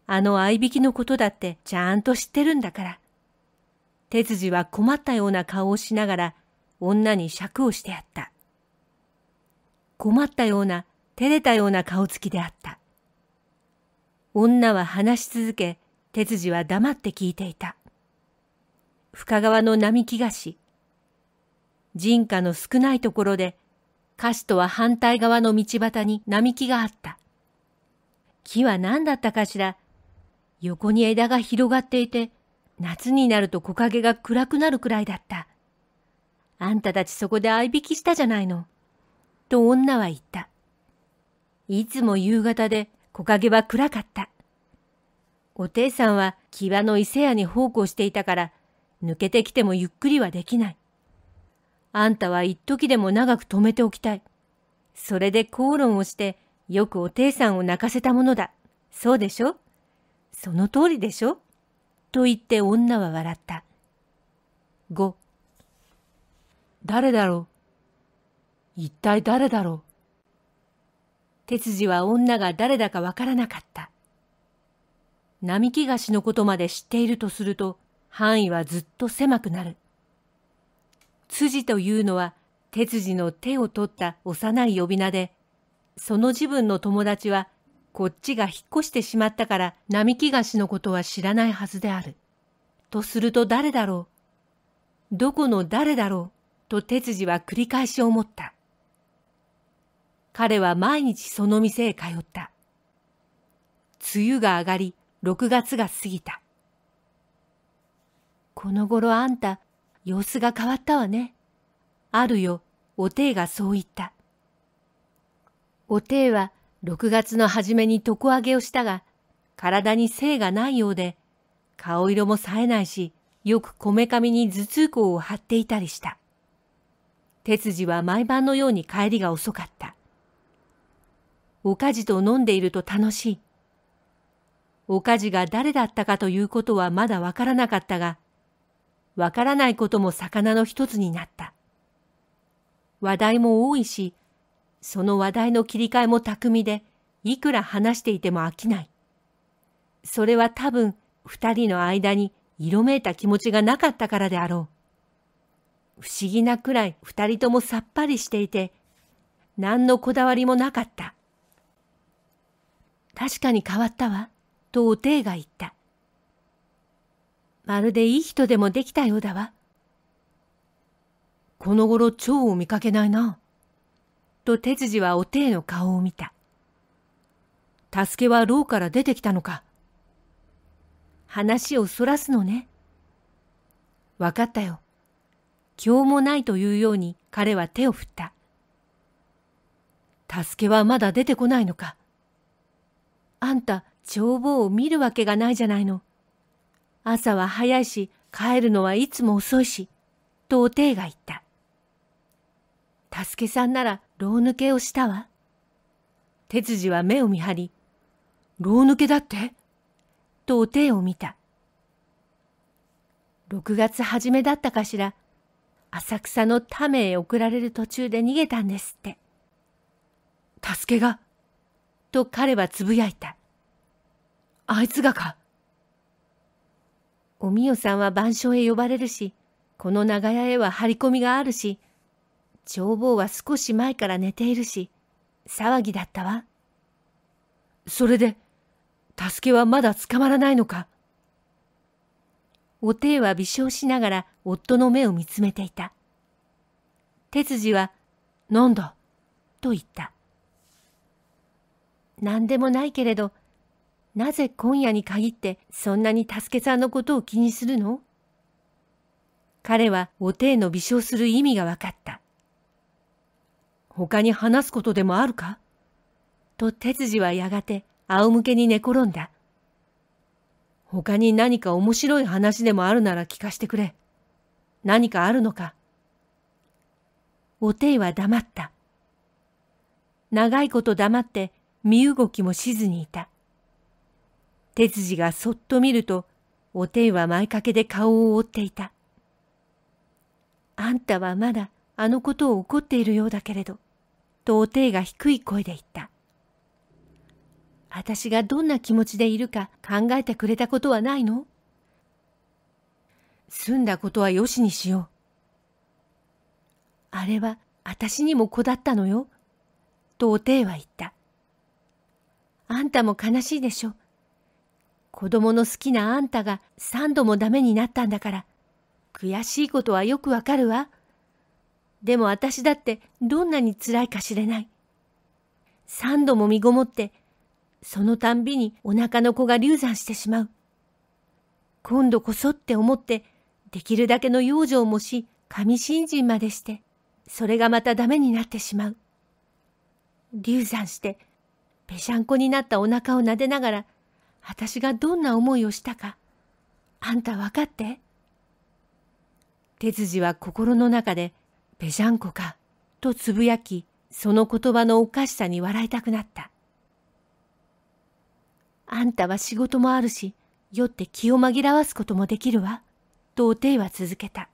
あの合いびきのことだってちゃんと知ってるんだから。鉄次は困ったような顔をしながら女に尺をしてやった。困ったような、照れたような顔つきであった。女は話し続け、鉄次は黙って聞いていた。深川の並木菓子。人家の少ないところで、菓子とは反対側の道端に並木があった。木は何だったかしら横に枝が広がっていて、夏になると木陰が暗くなるくらいだった。あんたたちそこで合いびきしたじゃないの。と女は言った。いつも夕方で木陰は暗かった。おてさんは際の伊勢屋に奉公していたから、抜けてきてもゆっくりはできない。あんたは一時でも長く止めておきたい。それで口論をして、よくおてさんを泣かせたものだ。そうでしょその通りでしょと言って女は笑った。5誰だろう一体誰だろう鉄次は女が誰だかわからなかった。並木菓子のことまで知っているとすると範囲はずっと狭くなる。辻というのは鉄次の手を取った幼い呼び名で、その自分の友達はこっちが引っ越してしまったから並木菓子のことは知らないはずである。とすると誰だろうどこの誰だろうと哲司は繰り返し思った。彼は毎日その店へ通った。梅雨が上がり、6月が過ぎた。この頃あんた、様子が変わったわね。あるよ、おていがそう言った。おていは6月の初めに床上げをしたが、体に性がないようで、顔色も冴えないし、よくこめかみに頭痛口を張っていたりした。鉄次は毎晩のように帰りが遅かった。おかじと飲んでいると楽しい。おかじが誰だったかということはまだわからなかったが、わからないことも魚の一つになった。話題も多いし、その話題の切り替えも巧みで、いくら話していても飽きない。それは多分、二人の間に色めいた気持ちがなかったからであろう。不思議なくらい二人ともさっぱりしていて、何のこだわりもなかった。確かに変わったわ、とおていが言った。まるでいい人でもできたようだわ。この頃蝶を見かけないな。と哲筋はおていの顔を見た。助けは牢から出てきたのか。話をそらすのね。わかったよ。今日もないというように彼は手を振った。助けはまだ出てこないのか。あんた、帳簿を見るわけがないじゃないの。朝は早いし、帰るのはいつも遅いし、とおていが言った。助けさんなら牢抜けをしたわ。鉄次は目を見張り、牢抜けだってとお手を見た。6月初めだったかしら、浅草のためへ送られる途中で逃げたんですって。助けが、と彼はつぶやいた。あいつがか。おみよさんは晩鐘へ呼ばれるし、この長屋へは張り込みがあるし、帳坊は少し前から寝ているし、騒ぎだったわ。それで、助けはまだ捕まらないのかおていは微笑しながら夫の目を見つめていた。哲次は、なんだ、と言った。何でもないけれど、なぜ今夜に限ってそんなに助けさんのことを気にするの彼はおていの微笑する意味が分かった。他に話すことでもあるかと哲司はやがて仰向けに寝転んだ。他に何か面白い話でもあるなら聞かしてくれ。何かあるのかおていは黙った。長いこと黙って身動きもしずにいた。哲司がそっと見ると、おていは前掛けで顔を覆っていた。あんたはまだあのことを怒っているようだけれど、とおていが低い声で言った。私がどんな気持ちでいるか考えてくれたことはないの済んだことはよしにしよう。あれは私にも子だったのよ、とおていは言った。あんたも悲しいでしょ。子供の好きなあんたが三度もダメになったんだから、悔しいことはよくわかるわ。でも私だってどんなに辛いか知れない。三度も身ごもって、そのたんびにお腹の子が流産してしまう。今度こそって思って、できるだけの養生もし、神信心までして、それがまたダメになってしまう。流産して、ぺしゃんこになったお腹を撫でながら、私がどんな思いをしたか、あんた分かって。手辻は心の中で、ぺしゃんこか、とつぶやき、その言葉のおかしさに笑いたくなった。あんたは仕事もあるし、酔って気を紛らわすこともできるわ、とおていは続けた。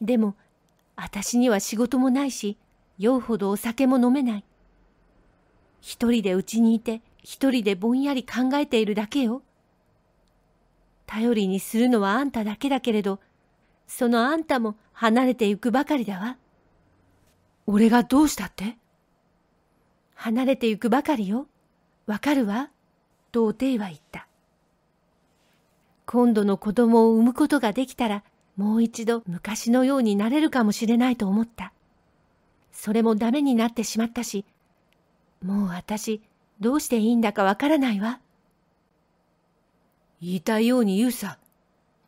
でも、私には仕事もないし、酔うほどお酒も飲めない。一人で家にいて、一人でぼんやり考えているだけよ。頼りにするのはあんただけだけれど、そのあんたも離れてゆくばかりだわ。俺がどうしたって離れてゆくばかりよ。わかるわ。と童貞は言った。今度の子供を産むことができたら、もう一度昔のようになれるかもしれないと思った。それもダメになってしまったし、もう私、どうしていいんだかわからないわ。言いたいように言うさ。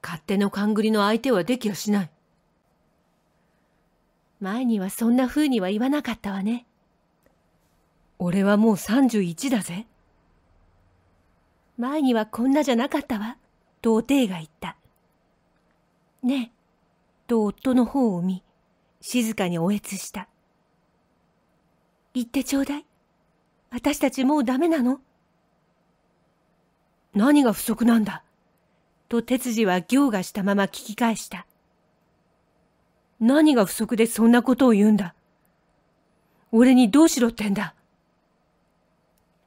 勝手の勘繰りの相手はできやしない。前にはそんな風には言わなかったわね。俺はもう三十一だぜ。前にはこんなじゃなかったわ。ていが言った。ねえ、と夫の方を見、静かにおえつした。言ってちょうだい。私たちもうダメなの何が不足なんだと哲次は行がしたまま聞き返した。何が不足でそんなことを言うんだ。俺にどうしろってんだ。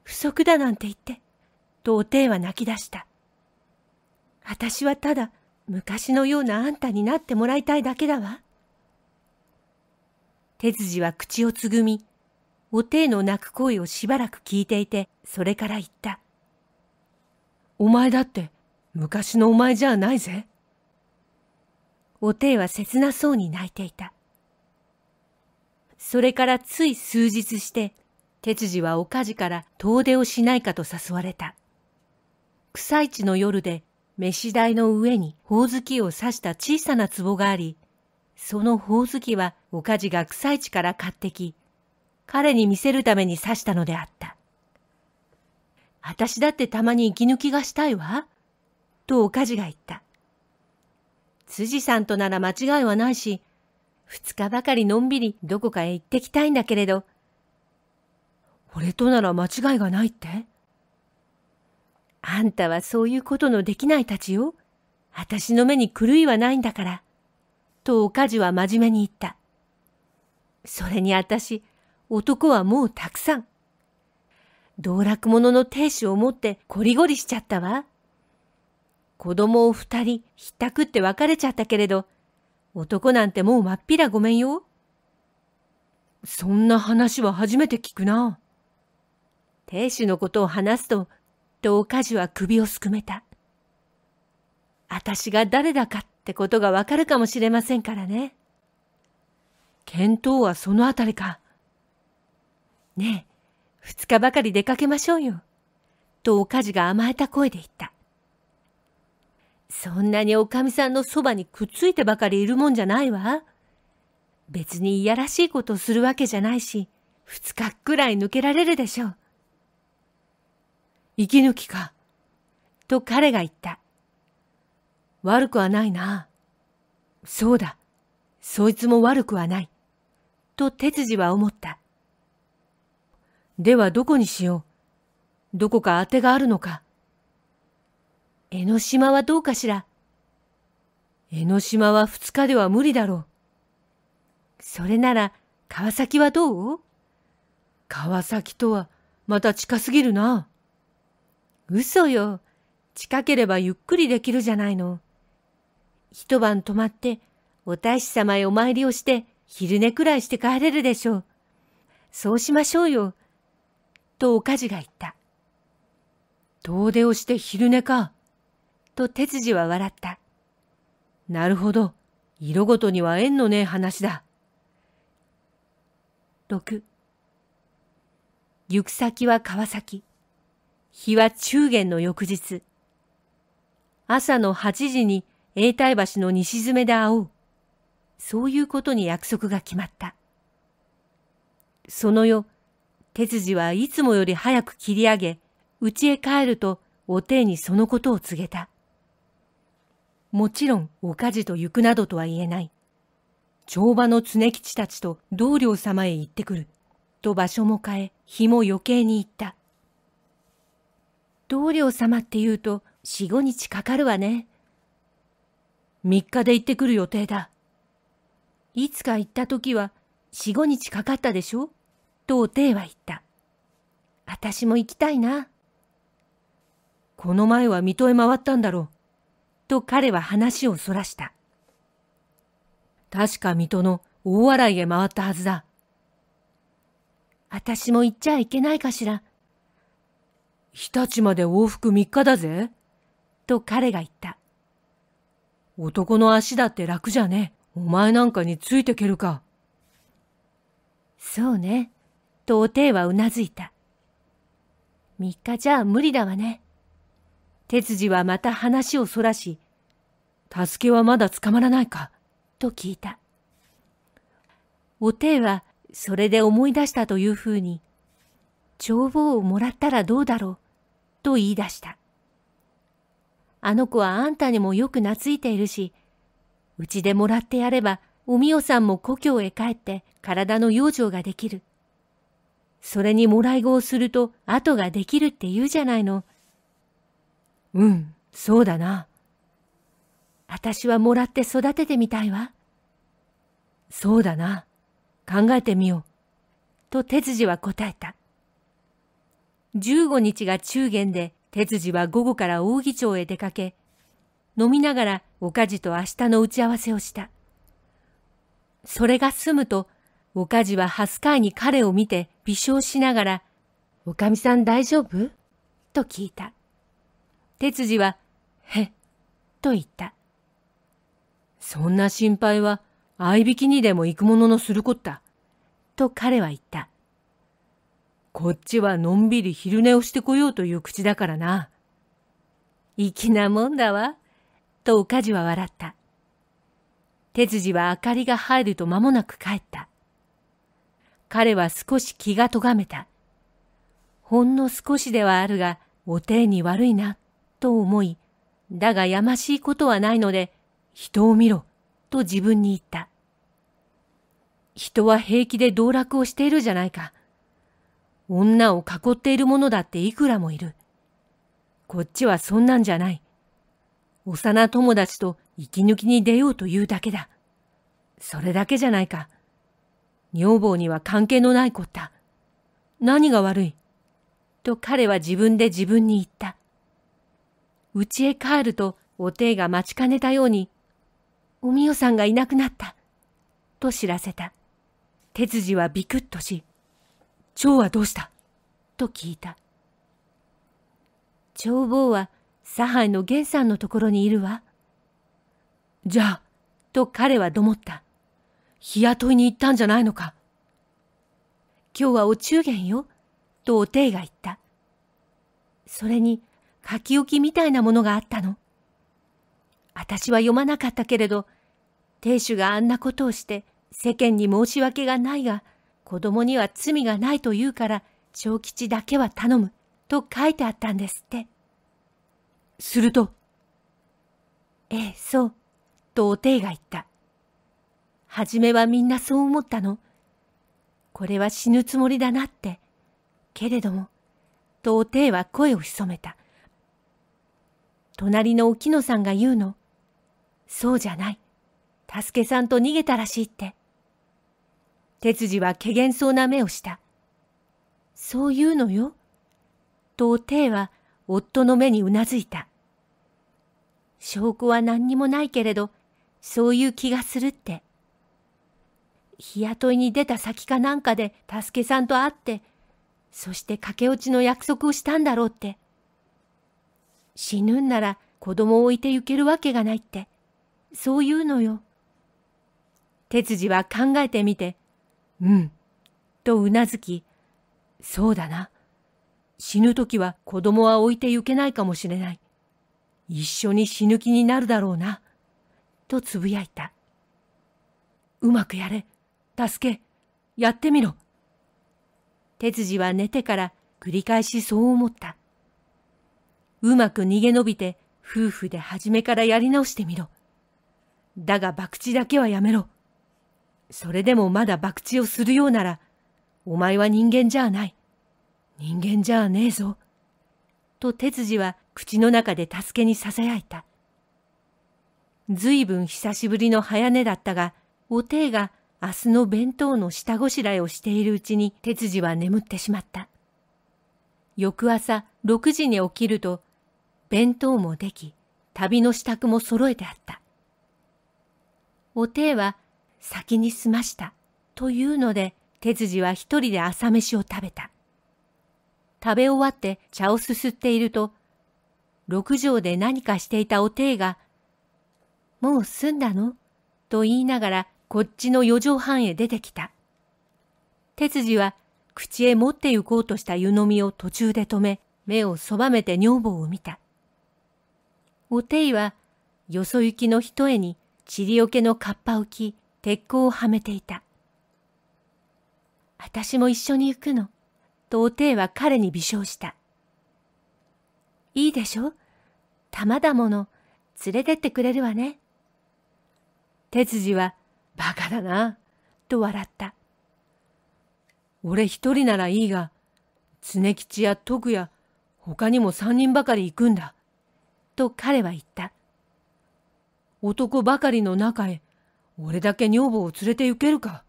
不足だなんて言って、とおていは泣き出した。私はただ昔のようなあんたになってもらいたいだけだわ。哲次は口をつぐみ、おていの泣く声をしばらく聞いていて、それから言った。お前だって、昔のお前じゃないぜ。おていは切なそうに泣いていた。それからつい数日して、鉄次はおかじから遠出をしないかと誘われた。草市の夜で、飯台の上にほおずきを刺した小さな壺があり、そのほおずきはおかじが草市から買ってき、彼に見せるために刺したのであった。私だってたまに息抜きがしたいわ。とおかじが言った。辻さんとなら間違いはないし、二日ばかりのんびりどこかへ行ってきたいんだけれど。俺となら間違いがないってあんたはそういうことのできないたちよ。私の目に狂いはないんだから。とおかじは真面目に言った。それに私、男はもうたくさん。道楽者の亭主を持ってコリゴリしちゃったわ。子供を二人ひったくって別れちゃったけれど、男なんてもうまっぴらごめんよ。そんな話は初めて聞くな。亭主のことを話すと、とおかは首をすくめた。私が誰だかってことがわかるかもしれませんからね。見当はそのあたりか。ねえ、二日ばかり出かけましょうよ。とおかが甘えた声で言った。そんなにおかみさんのそばにくっついてばかりいるもんじゃないわ。別にいやらしいことをするわけじゃないし、二日くらい抜けられるでしょう。息抜きか。と彼が言った。悪くはないな。そうだ。そいつも悪くはない。と哲次は思った。ではどこにしよう。どこか当てがあるのか。江ノ島はどうかしら。江ノ島は二日では無理だろう。それなら、川崎はどう川崎とは、また近すぎるな。嘘よ。近ければゆっくりできるじゃないの。一晩泊まって、お大師様へお参りをして、昼寝くらいして帰れるでしょう。そうしましょうよ。とおかじが言った。遠出をして昼寝か。と哲筋は笑った。なるほど。色ごとには縁のねえ話だ。六。行く先は川崎。日は中元の翌日。朝の八時に永代橋の西詰めで会おう。そういうことに約束が決まった。その夜、哲次はいつもより早く切り上げ、家へ帰るとお手にそのことを告げた。もちろんおかじと行くなどとは言えない。帳場の常吉たちと同僚様へ行ってくる。と場所も変え、日も余計に行った。同僚様って言うと四五日かかるわね。三日で行ってくる予定だ。いつか行った時は四五日かかったでしょとおていは言った。あたしも行きたいな。この前は水戸へ回ったんだろう。と彼は話をそらした。確か水戸の大洗へ回ったはずだ。私も行っちゃいけないかしら。日立まで往復3日だぜ。と彼が言った。男の足だって楽じゃねお前なんかについてけるか。そうね。とおていはうなずいた。3日じゃ無理だわね。鉄次はまた話をそらし、助けはまだ捕まらないか、と聞いた。おていはそれで思い出したというふうに、帳簿をもらったらどうだろう、と言い出した。あの子はあんたにもよく懐いているし、うちでもらってやれば、おみおさんも故郷へ帰って体の養生ができる。それにもらい子をすると後ができるって言うじゃないの。うん、そうだな。私はもらって育ててみたいわ。そうだな。考えてみよう。と哲司は答えた。15日が中元で、哲司は午後から扇町へ出かけ、飲みながらおかじと明日の打ち合わせをした。それが済むと、おかじはハスカイに彼を見て微笑しながら、おかみさん大丈夫と聞いた。鉄次は、へっ、と言った。そんな心配は、合いびきにでも行くもののするこった。と彼は言った。こっちはのんびり昼寝をしてこようという口だからな。粋なもんだわ。とおかじは笑った。鉄次は明かりが入ると間もなく帰った。彼は少し気がとがめた。ほんの少しではあるが、お手に悪いな、と思い、だがやましいことはないので、人を見ろ、と自分に言った。人は平気で道楽をしているじゃないか。女を囲っている者だっていくらもいる。こっちはそんなんじゃない。幼友達と息抜きに出ようというだけだ。それだけじゃないか。女房には関係のないこった。何が悪いと彼は自分で自分に言った。家へ帰ると、おていが待ちかねたように、おみよさんがいなくなった、と知らせた。鉄次はビクッとし、蝶はどうしたと聞いた。蝶坊は、左派の源さんのところにいるわ。じゃあ、と彼はどもった。日雇いに行ったんじゃないのか。今日はお中元よ、とおていが言った。それに、書き置きみたいなものがあったの。私は読まなかったけれど、亭主があんなことをして世間に申し訳がないが、子供には罪がないと言うから、長吉だけは頼む、と書いてあったんですって。すると、ええ、そう、とおていが言った。はじめはみんなそう思ったの。これは死ぬつもりだなって。けれども、とおていは声を潜めた。隣のおきのさんが言うの。そうじゃない。たすけさんと逃げたらしいって。哲次はけげんそうな目をした。そう言うのよ。と、帝は夫の目にうなずいた。証拠は何にもないけれど、そういう気がするって。日雇いに出た先かなんかで、たすけさんと会って、そして駆け落ちの約束をしたんだろうって。死ぬんなら子供を置いて行けるわけがないって、そう言うのよ。哲司は考えてみて、うん、とうなずき、そうだな。死ぬ時は子供は置いて行けないかもしれない。一緒に死ぬ気になるだろうな。とつぶやいた。うまくやれ。助け。やってみろ。哲司は寝てから繰り返しそう思った。うまく逃げ延びて夫婦で初めからやり直してみろ。だが博打だけはやめろ。それでもまだ博打をするようなら、お前は人間じゃない。人間じゃねえぞ。と哲司は口の中で助けに囁いた。随分久しぶりの早寝だったが、おていが明日の弁当の下ごしらえをしているうちに哲司は眠ってしまった。翌朝六時に起きると弁当もでき、旅の支度も揃えてあった。おていは先に済ましたというので、哲次は一人で朝飯を食べた。食べ終わって茶をすすっていると、六畳で何かしていたおていが、もう済んだのと言いながらこっちの四畳半へ出てきた。哲次は口へ持って行こうとした湯飲みを途中で止め、目をそばめて女房を見た。おていは、よそ行きの一重に、ちりよけのかっぱを着、鉄鋼をはめていた。私も一緒に行くの、とおていは彼に微笑した。いいでしょ玉だもの、連れてってくれるわね。鉄次は、バカだな、と笑った。俺一人ならいいが、常吉や徳や、他にも三人ばかり行くんだ。と彼は言った。男ばかりの中へ、俺だけ女房を連れて行けるか。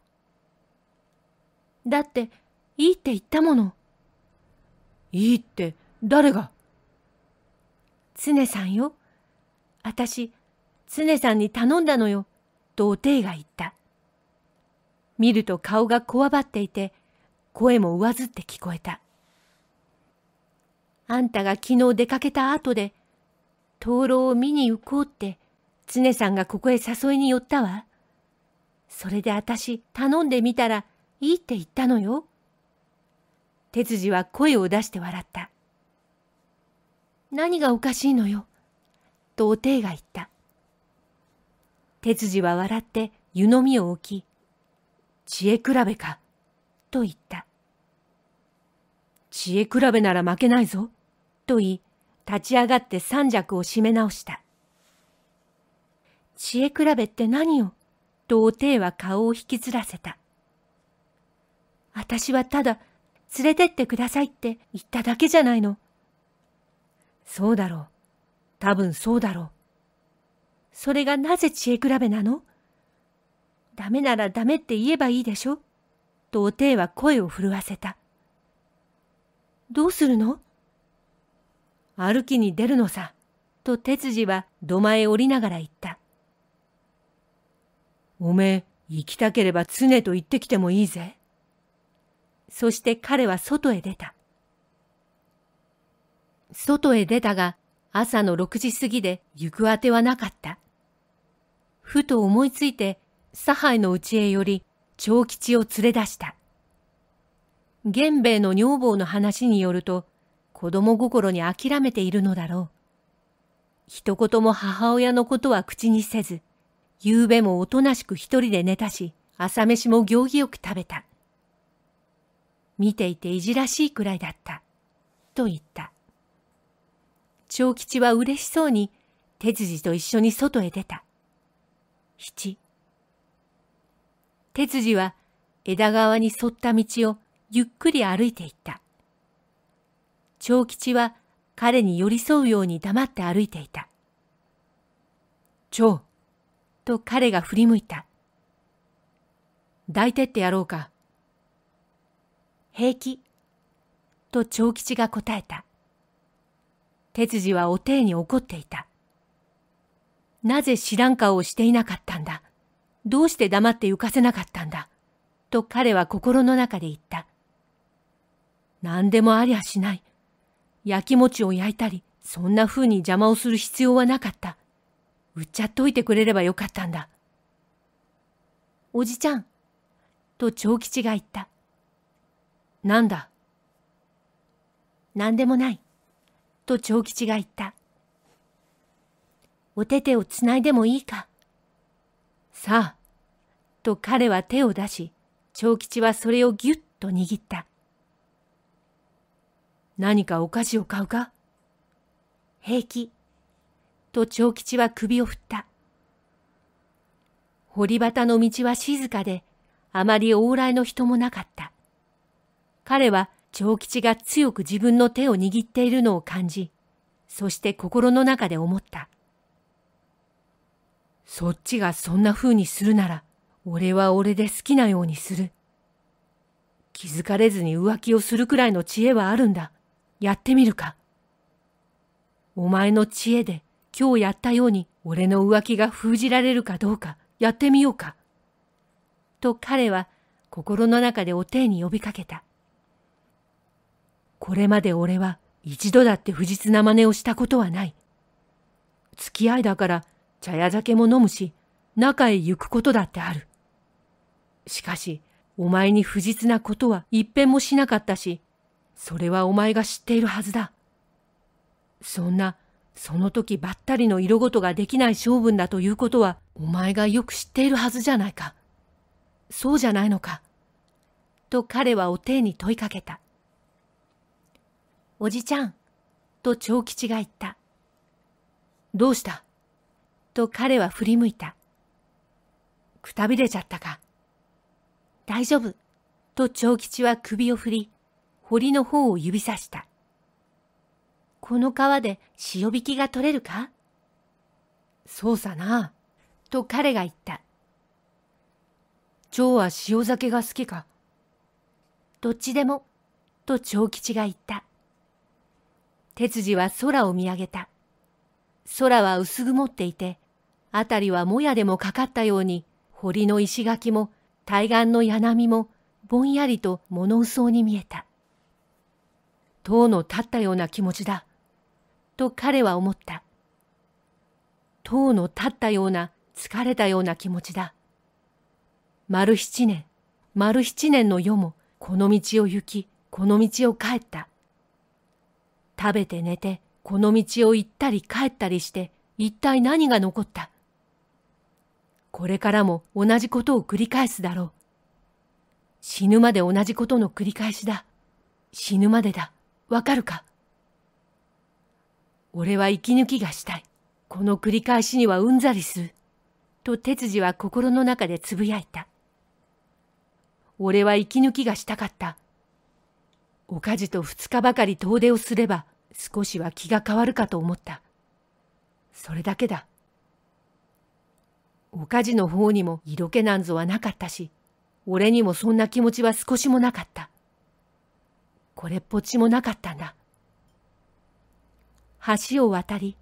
だって、いいって言ったもの。いいって、誰が常さんよ。私、常さんに頼んだのよ、とおていが言った。見ると顔がこわばっていて、声も上ずって聞こえた。あんたが昨日出かけた後で、灯籠を見に行こうって、常さんがここへ誘いに寄ったわ。それで私頼んでみたらいいって言ったのよ。哲次は声を出して笑った。何がおかしいのよ。とおていが言った。哲次は笑って湯飲みを置き、知恵比べか、と言った。知恵比べなら負けないぞ、と言い、立ち上がって三尺を締め直した。知恵比べって何よとおていは顔を引きずらせた。私はただ連れてってくださいって言っただけじゃないの。そうだろう。多分そうだろう。それがなぜ知恵比べなのダメならダメって言えばいいでしょとおていは声を震わせた。どうするの歩きに出るのさ、と哲次は土間へ降りながら言った。おめえ、行きたければ常と行ってきてもいいぜ。そして彼は外へ出た。外へ出たが、朝の6時過ぎで行くあてはなかった。ふと思いついて、差配の家へ寄り、長吉を連れ出した。源兵衛の女房の話によると、子供心に諦めているのだろう。一言も母親のことは口にせず、夕べもおとなしく一人で寝たし、朝飯も行儀よく食べた。見ていていじらしいくらいだった。と言った。長吉は嬉しそうに、哲筋と一緒に外へ出た。七。哲筋は枝側に沿った道をゆっくり歩いていった。長吉は彼に寄り添うように黙って歩いていた。長と彼が振り向いた。抱いてってやろうか。平気と長吉が答えた。哲次はおていに怒っていた。なぜ知らん顔をしていなかったんだ。どうして黙って行かせなかったんだ。と彼は心の中で言った。何でもありゃしない。焼き餅を焼いたり、そんな風に邪魔をする必要はなかった。売っちゃっといてくれればよかったんだ。おじちゃん、と長吉が言った。なんだなんでもない、と長吉が言った。お手手をつないでもいいか。さあ、と彼は手を出し、長吉はそれをぎゅっと握った。何かお菓子を買うか平気。と長吉は首を振った。堀端の道は静かで、あまり往来の人もなかった。彼は長吉が強く自分の手を握っているのを感じ、そして心の中で思った。そっちがそんな風にするなら、俺は俺で好きなようにする。気づかれずに浮気をするくらいの知恵はあるんだ。やってみるかお前の知恵で今日やったように俺の浮気が封じられるかどうかやってみようか。と彼は心の中でお手に呼びかけた。これまで俺は一度だって不実な真似をしたことはない。付き合いだから茶屋酒も飲むし、中へ行くことだってある。しかし、お前に不実なことは一遍もしなかったし、それはお前が知っているはずだ。そんな、その時ばったりの色ごとができない性分だということは、お前がよく知っているはずじゃないか。そうじゃないのか。と彼はおていに問いかけた。おじちゃん、と長吉が言った。どうしたと彼は振り向いた。くたびれちゃったか。大丈夫、と長吉は首を振り、堀の方を指さした。この川で潮引きが取れるかそうさな、と彼が言った。蝶は塩酒が好きかどっちでも、と長吉が言った。鉄次は空を見上げた。空は薄曇っていて、辺りはもやでもかかったように、堀の石垣も、対岸の柳も、ぼんやりと物うそうに見えた。塔の立ったような気持ちだ、と彼は思った。塔の立ったような疲れたような気持ちだ。丸七年、丸七年の夜もこの道を行き、この道を帰った。食べて寝て、この道を行ったり帰ったりして、一体何が残ったこれからも同じことを繰り返すだろう。死ぬまで同じことの繰り返しだ。死ぬまでだ。わかるか俺は息抜きがしたい。この繰り返しにはうんざりする。と哲司は心の中でつぶやいた。俺は息抜きがしたかった。おかじと二日ばかり遠出をすれば少しは気が変わるかと思った。それだけだ。おかじの方にも色気なんぞはなかったし、俺にもそんな気持ちは少しもなかった。これっぽっちもなかったんだ。橋を渡り、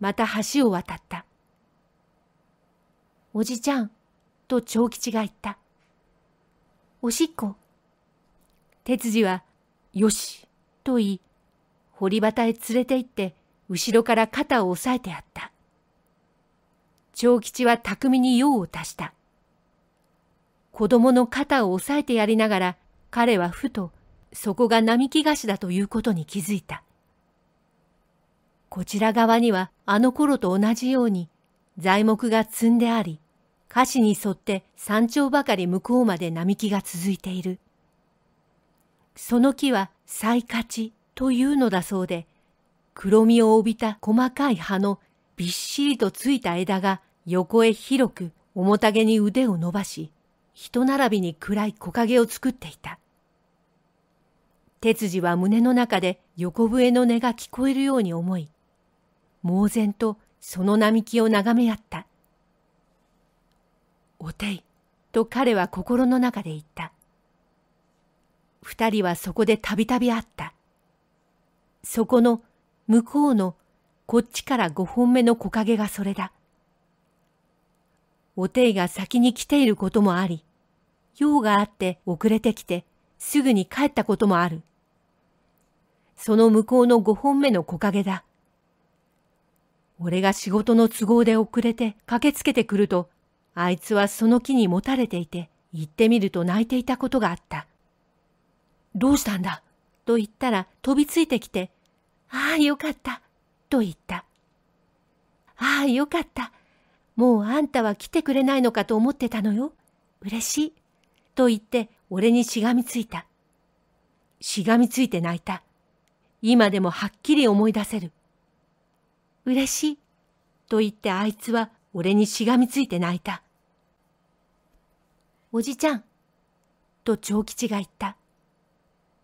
また橋を渡った。おじちゃん、と長吉が言った。おしっこ。鉄次は、よし、と言い、堀端へ連れて行って、後ろから肩を押さえてやった。長吉は巧みに用を足した。子供の肩を押さえてやりながら、彼はふとそこが並木菓子だということに気づいた。こちら側にはあの頃と同じように材木が積んであり、歌詞に沿って山頂ばかり向こうまで並木が続いている。その木は最価値というのだそうで、黒みを帯びた細かい葉のびっしりとついた枝が横へ広く重たげに腕を伸ばし、人並びに暗い木陰を作っていた。哲次は胸の中で横笛の音が聞こえるように思い、猛然とその並木を眺め合った。おてい、と彼は心の中で言った。二人はそこでたびたび会った。そこの向こうのこっちから五本目の木陰がそれだ。おていが先に来ていることもあり、用があって遅れてきてすぐに帰ったこともある。その向こうの5本目の木陰だ。俺が仕事の都合で遅れて駆けつけてくると、あいつはその木に持たれていて、行ってみると泣いていたことがあった。どうしたんだと言ったら飛びついてきて、ああ、よかった。と言った。ああ、よかった。もうあんたは来てくれないのかと思ってたのよ。嬉しい。と言って俺にしがみついた。しがみついて泣いた。今でもはっきり思い出せる。嬉しい。と言ってあいつは俺にしがみついて泣いた。おじちゃん。と長吉が言った。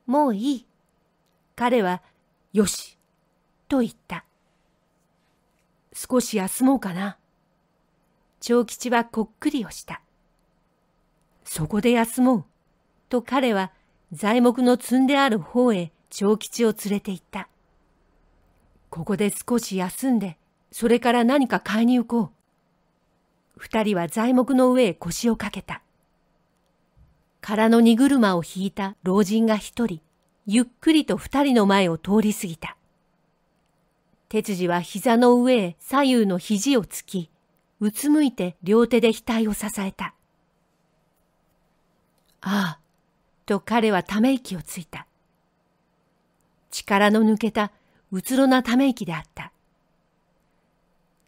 もういい。彼は、よし。と言った。少し休もうかな。長吉はこっくりをした。そこで休もう。と彼は材木の積んである方へ長吉を連れて行った。ここで少し休んで、それから何か買いに行こう。二人は材木の上へ腰をかけた。空の荷車を引いた老人が一人、ゆっくりと二人の前を通り過ぎた。鉄次は膝の上へ左右の肘をつき、うつむいて両手で額を支えた。ああ、と彼はため息をついた。力の抜けたうつろなため息であった。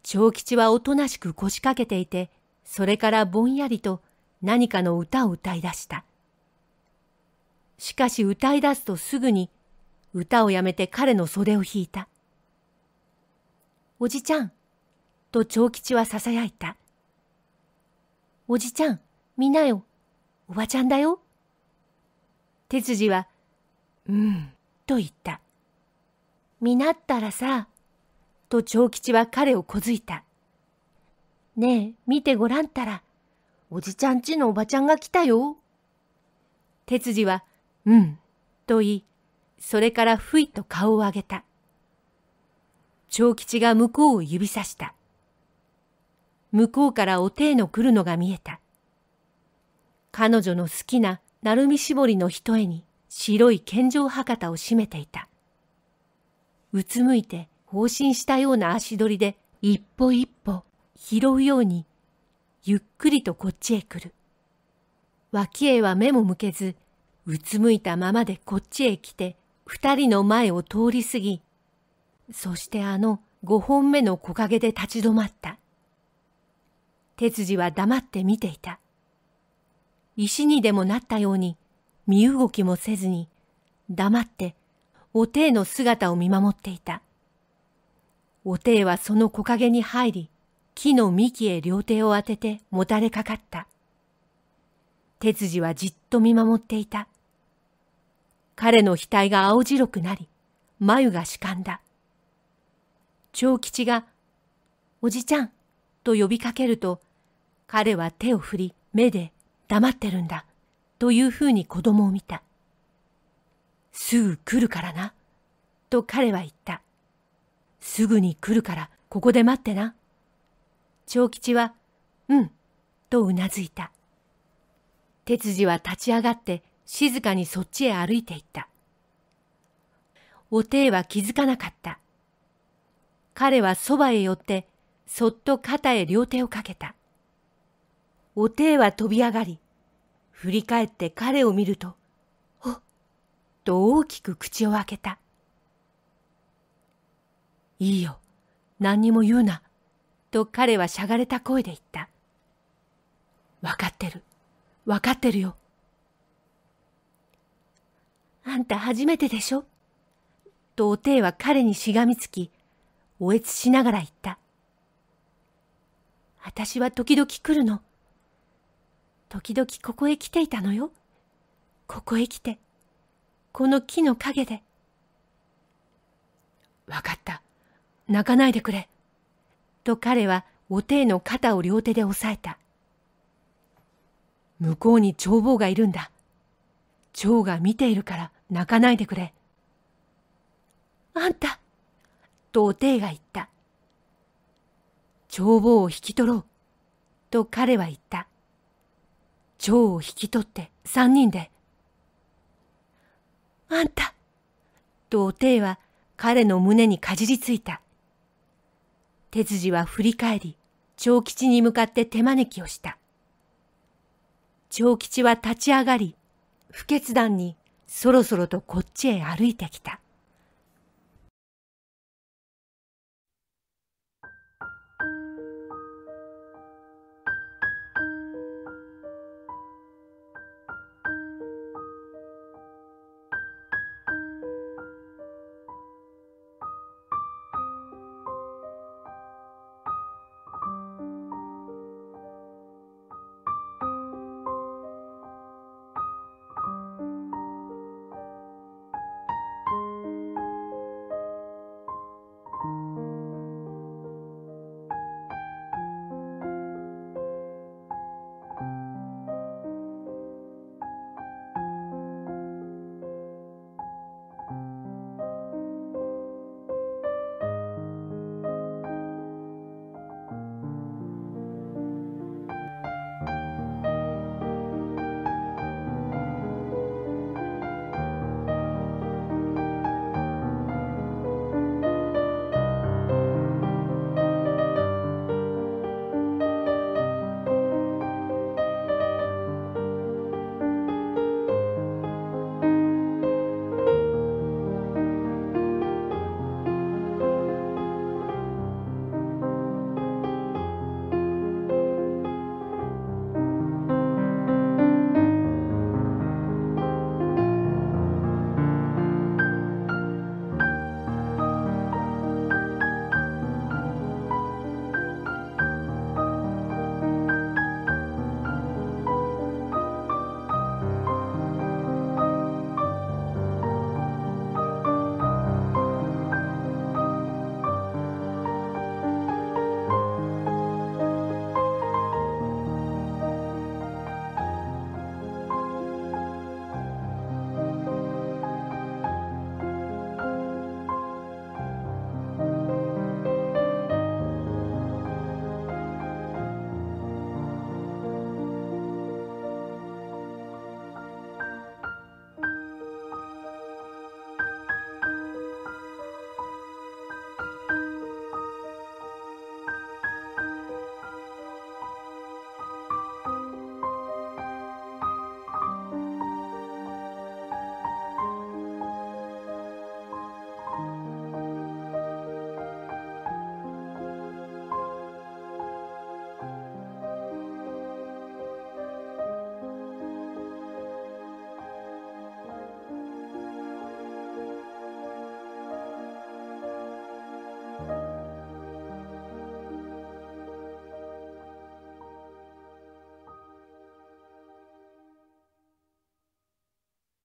長吉はおとなしく腰掛けていて、それからぼんやりと何かの歌を歌い出した。しかし歌い出すとすぐに歌をやめて彼の袖を引いた。おじちゃん、と長吉は囁いた。おじちゃん、見なよ。おばちゃんだよ。哲筋は、うん、と言った。みなったらさ、と長吉は彼をこづいた。ねえ、見てごらんったら、おじちゃんちのおばちゃんが来たよ。哲次は、うん、と言い、それからふいと顔を上げた。長吉が向こうを指さした。向こうからお手いの来るのが見えた。彼女の好きな鳴海絞りの一重に、白い献上博多を締めていた。うつむいて放心したような足取りで一歩一歩拾うようにゆっくりとこっちへ来る。脇へは目も向けずうつむいたままでこっちへ来て二人の前を通り過ぎそしてあの五本目の木陰で立ち止まった。鉄次は黙って見ていた。石にでもなったように身動きもせずに、黙っておてえの姿を見守っていた。おてえはその木陰に入り、木の幹へ両手を当ててもたれかかった。鉄次はじっと見守っていた。彼の額が青白くなり、眉がしかんだ。長吉が、おじちゃん、と呼びかけると、彼は手を振り、目で黙ってるんだ。というふうに子供を見た。すぐ来るからな、と彼は言った。すぐに来るから、ここで待ってな。長吉は、うん、とうなずいた。鉄次は立ち上がって静かにそっちへ歩いていった。おては気づかなかった。彼はそばへ寄って、そっと肩へ両手をかけた。おては飛び上がり、振り返って彼を見ると、おっと大きく口を開けた。いいよ、何にも言うな、と彼はしゃがれた声で言った。わかってる、わかってるよ。あんた初めてでしょとおていは彼にしがみつき、おえつしながら言った。私は時々来るの。時々ここへ来ていたのよ。ここへ来て、この木の陰で。わかった。泣かないでくれ。と彼はおていの肩を両手で押さえた。向こうに長房がいるんだ。蝶が見ているから泣かないでくれ。あんたとおていが言った。長房を引き取ろう。と彼は言った。蝶を引き取って三人で。あんたとおていは彼の胸にかじりついた。鉄筋は振り返り、長吉に向かって手招きをした。長吉は立ち上がり、不決断にそろそろとこっちへ歩いてきた。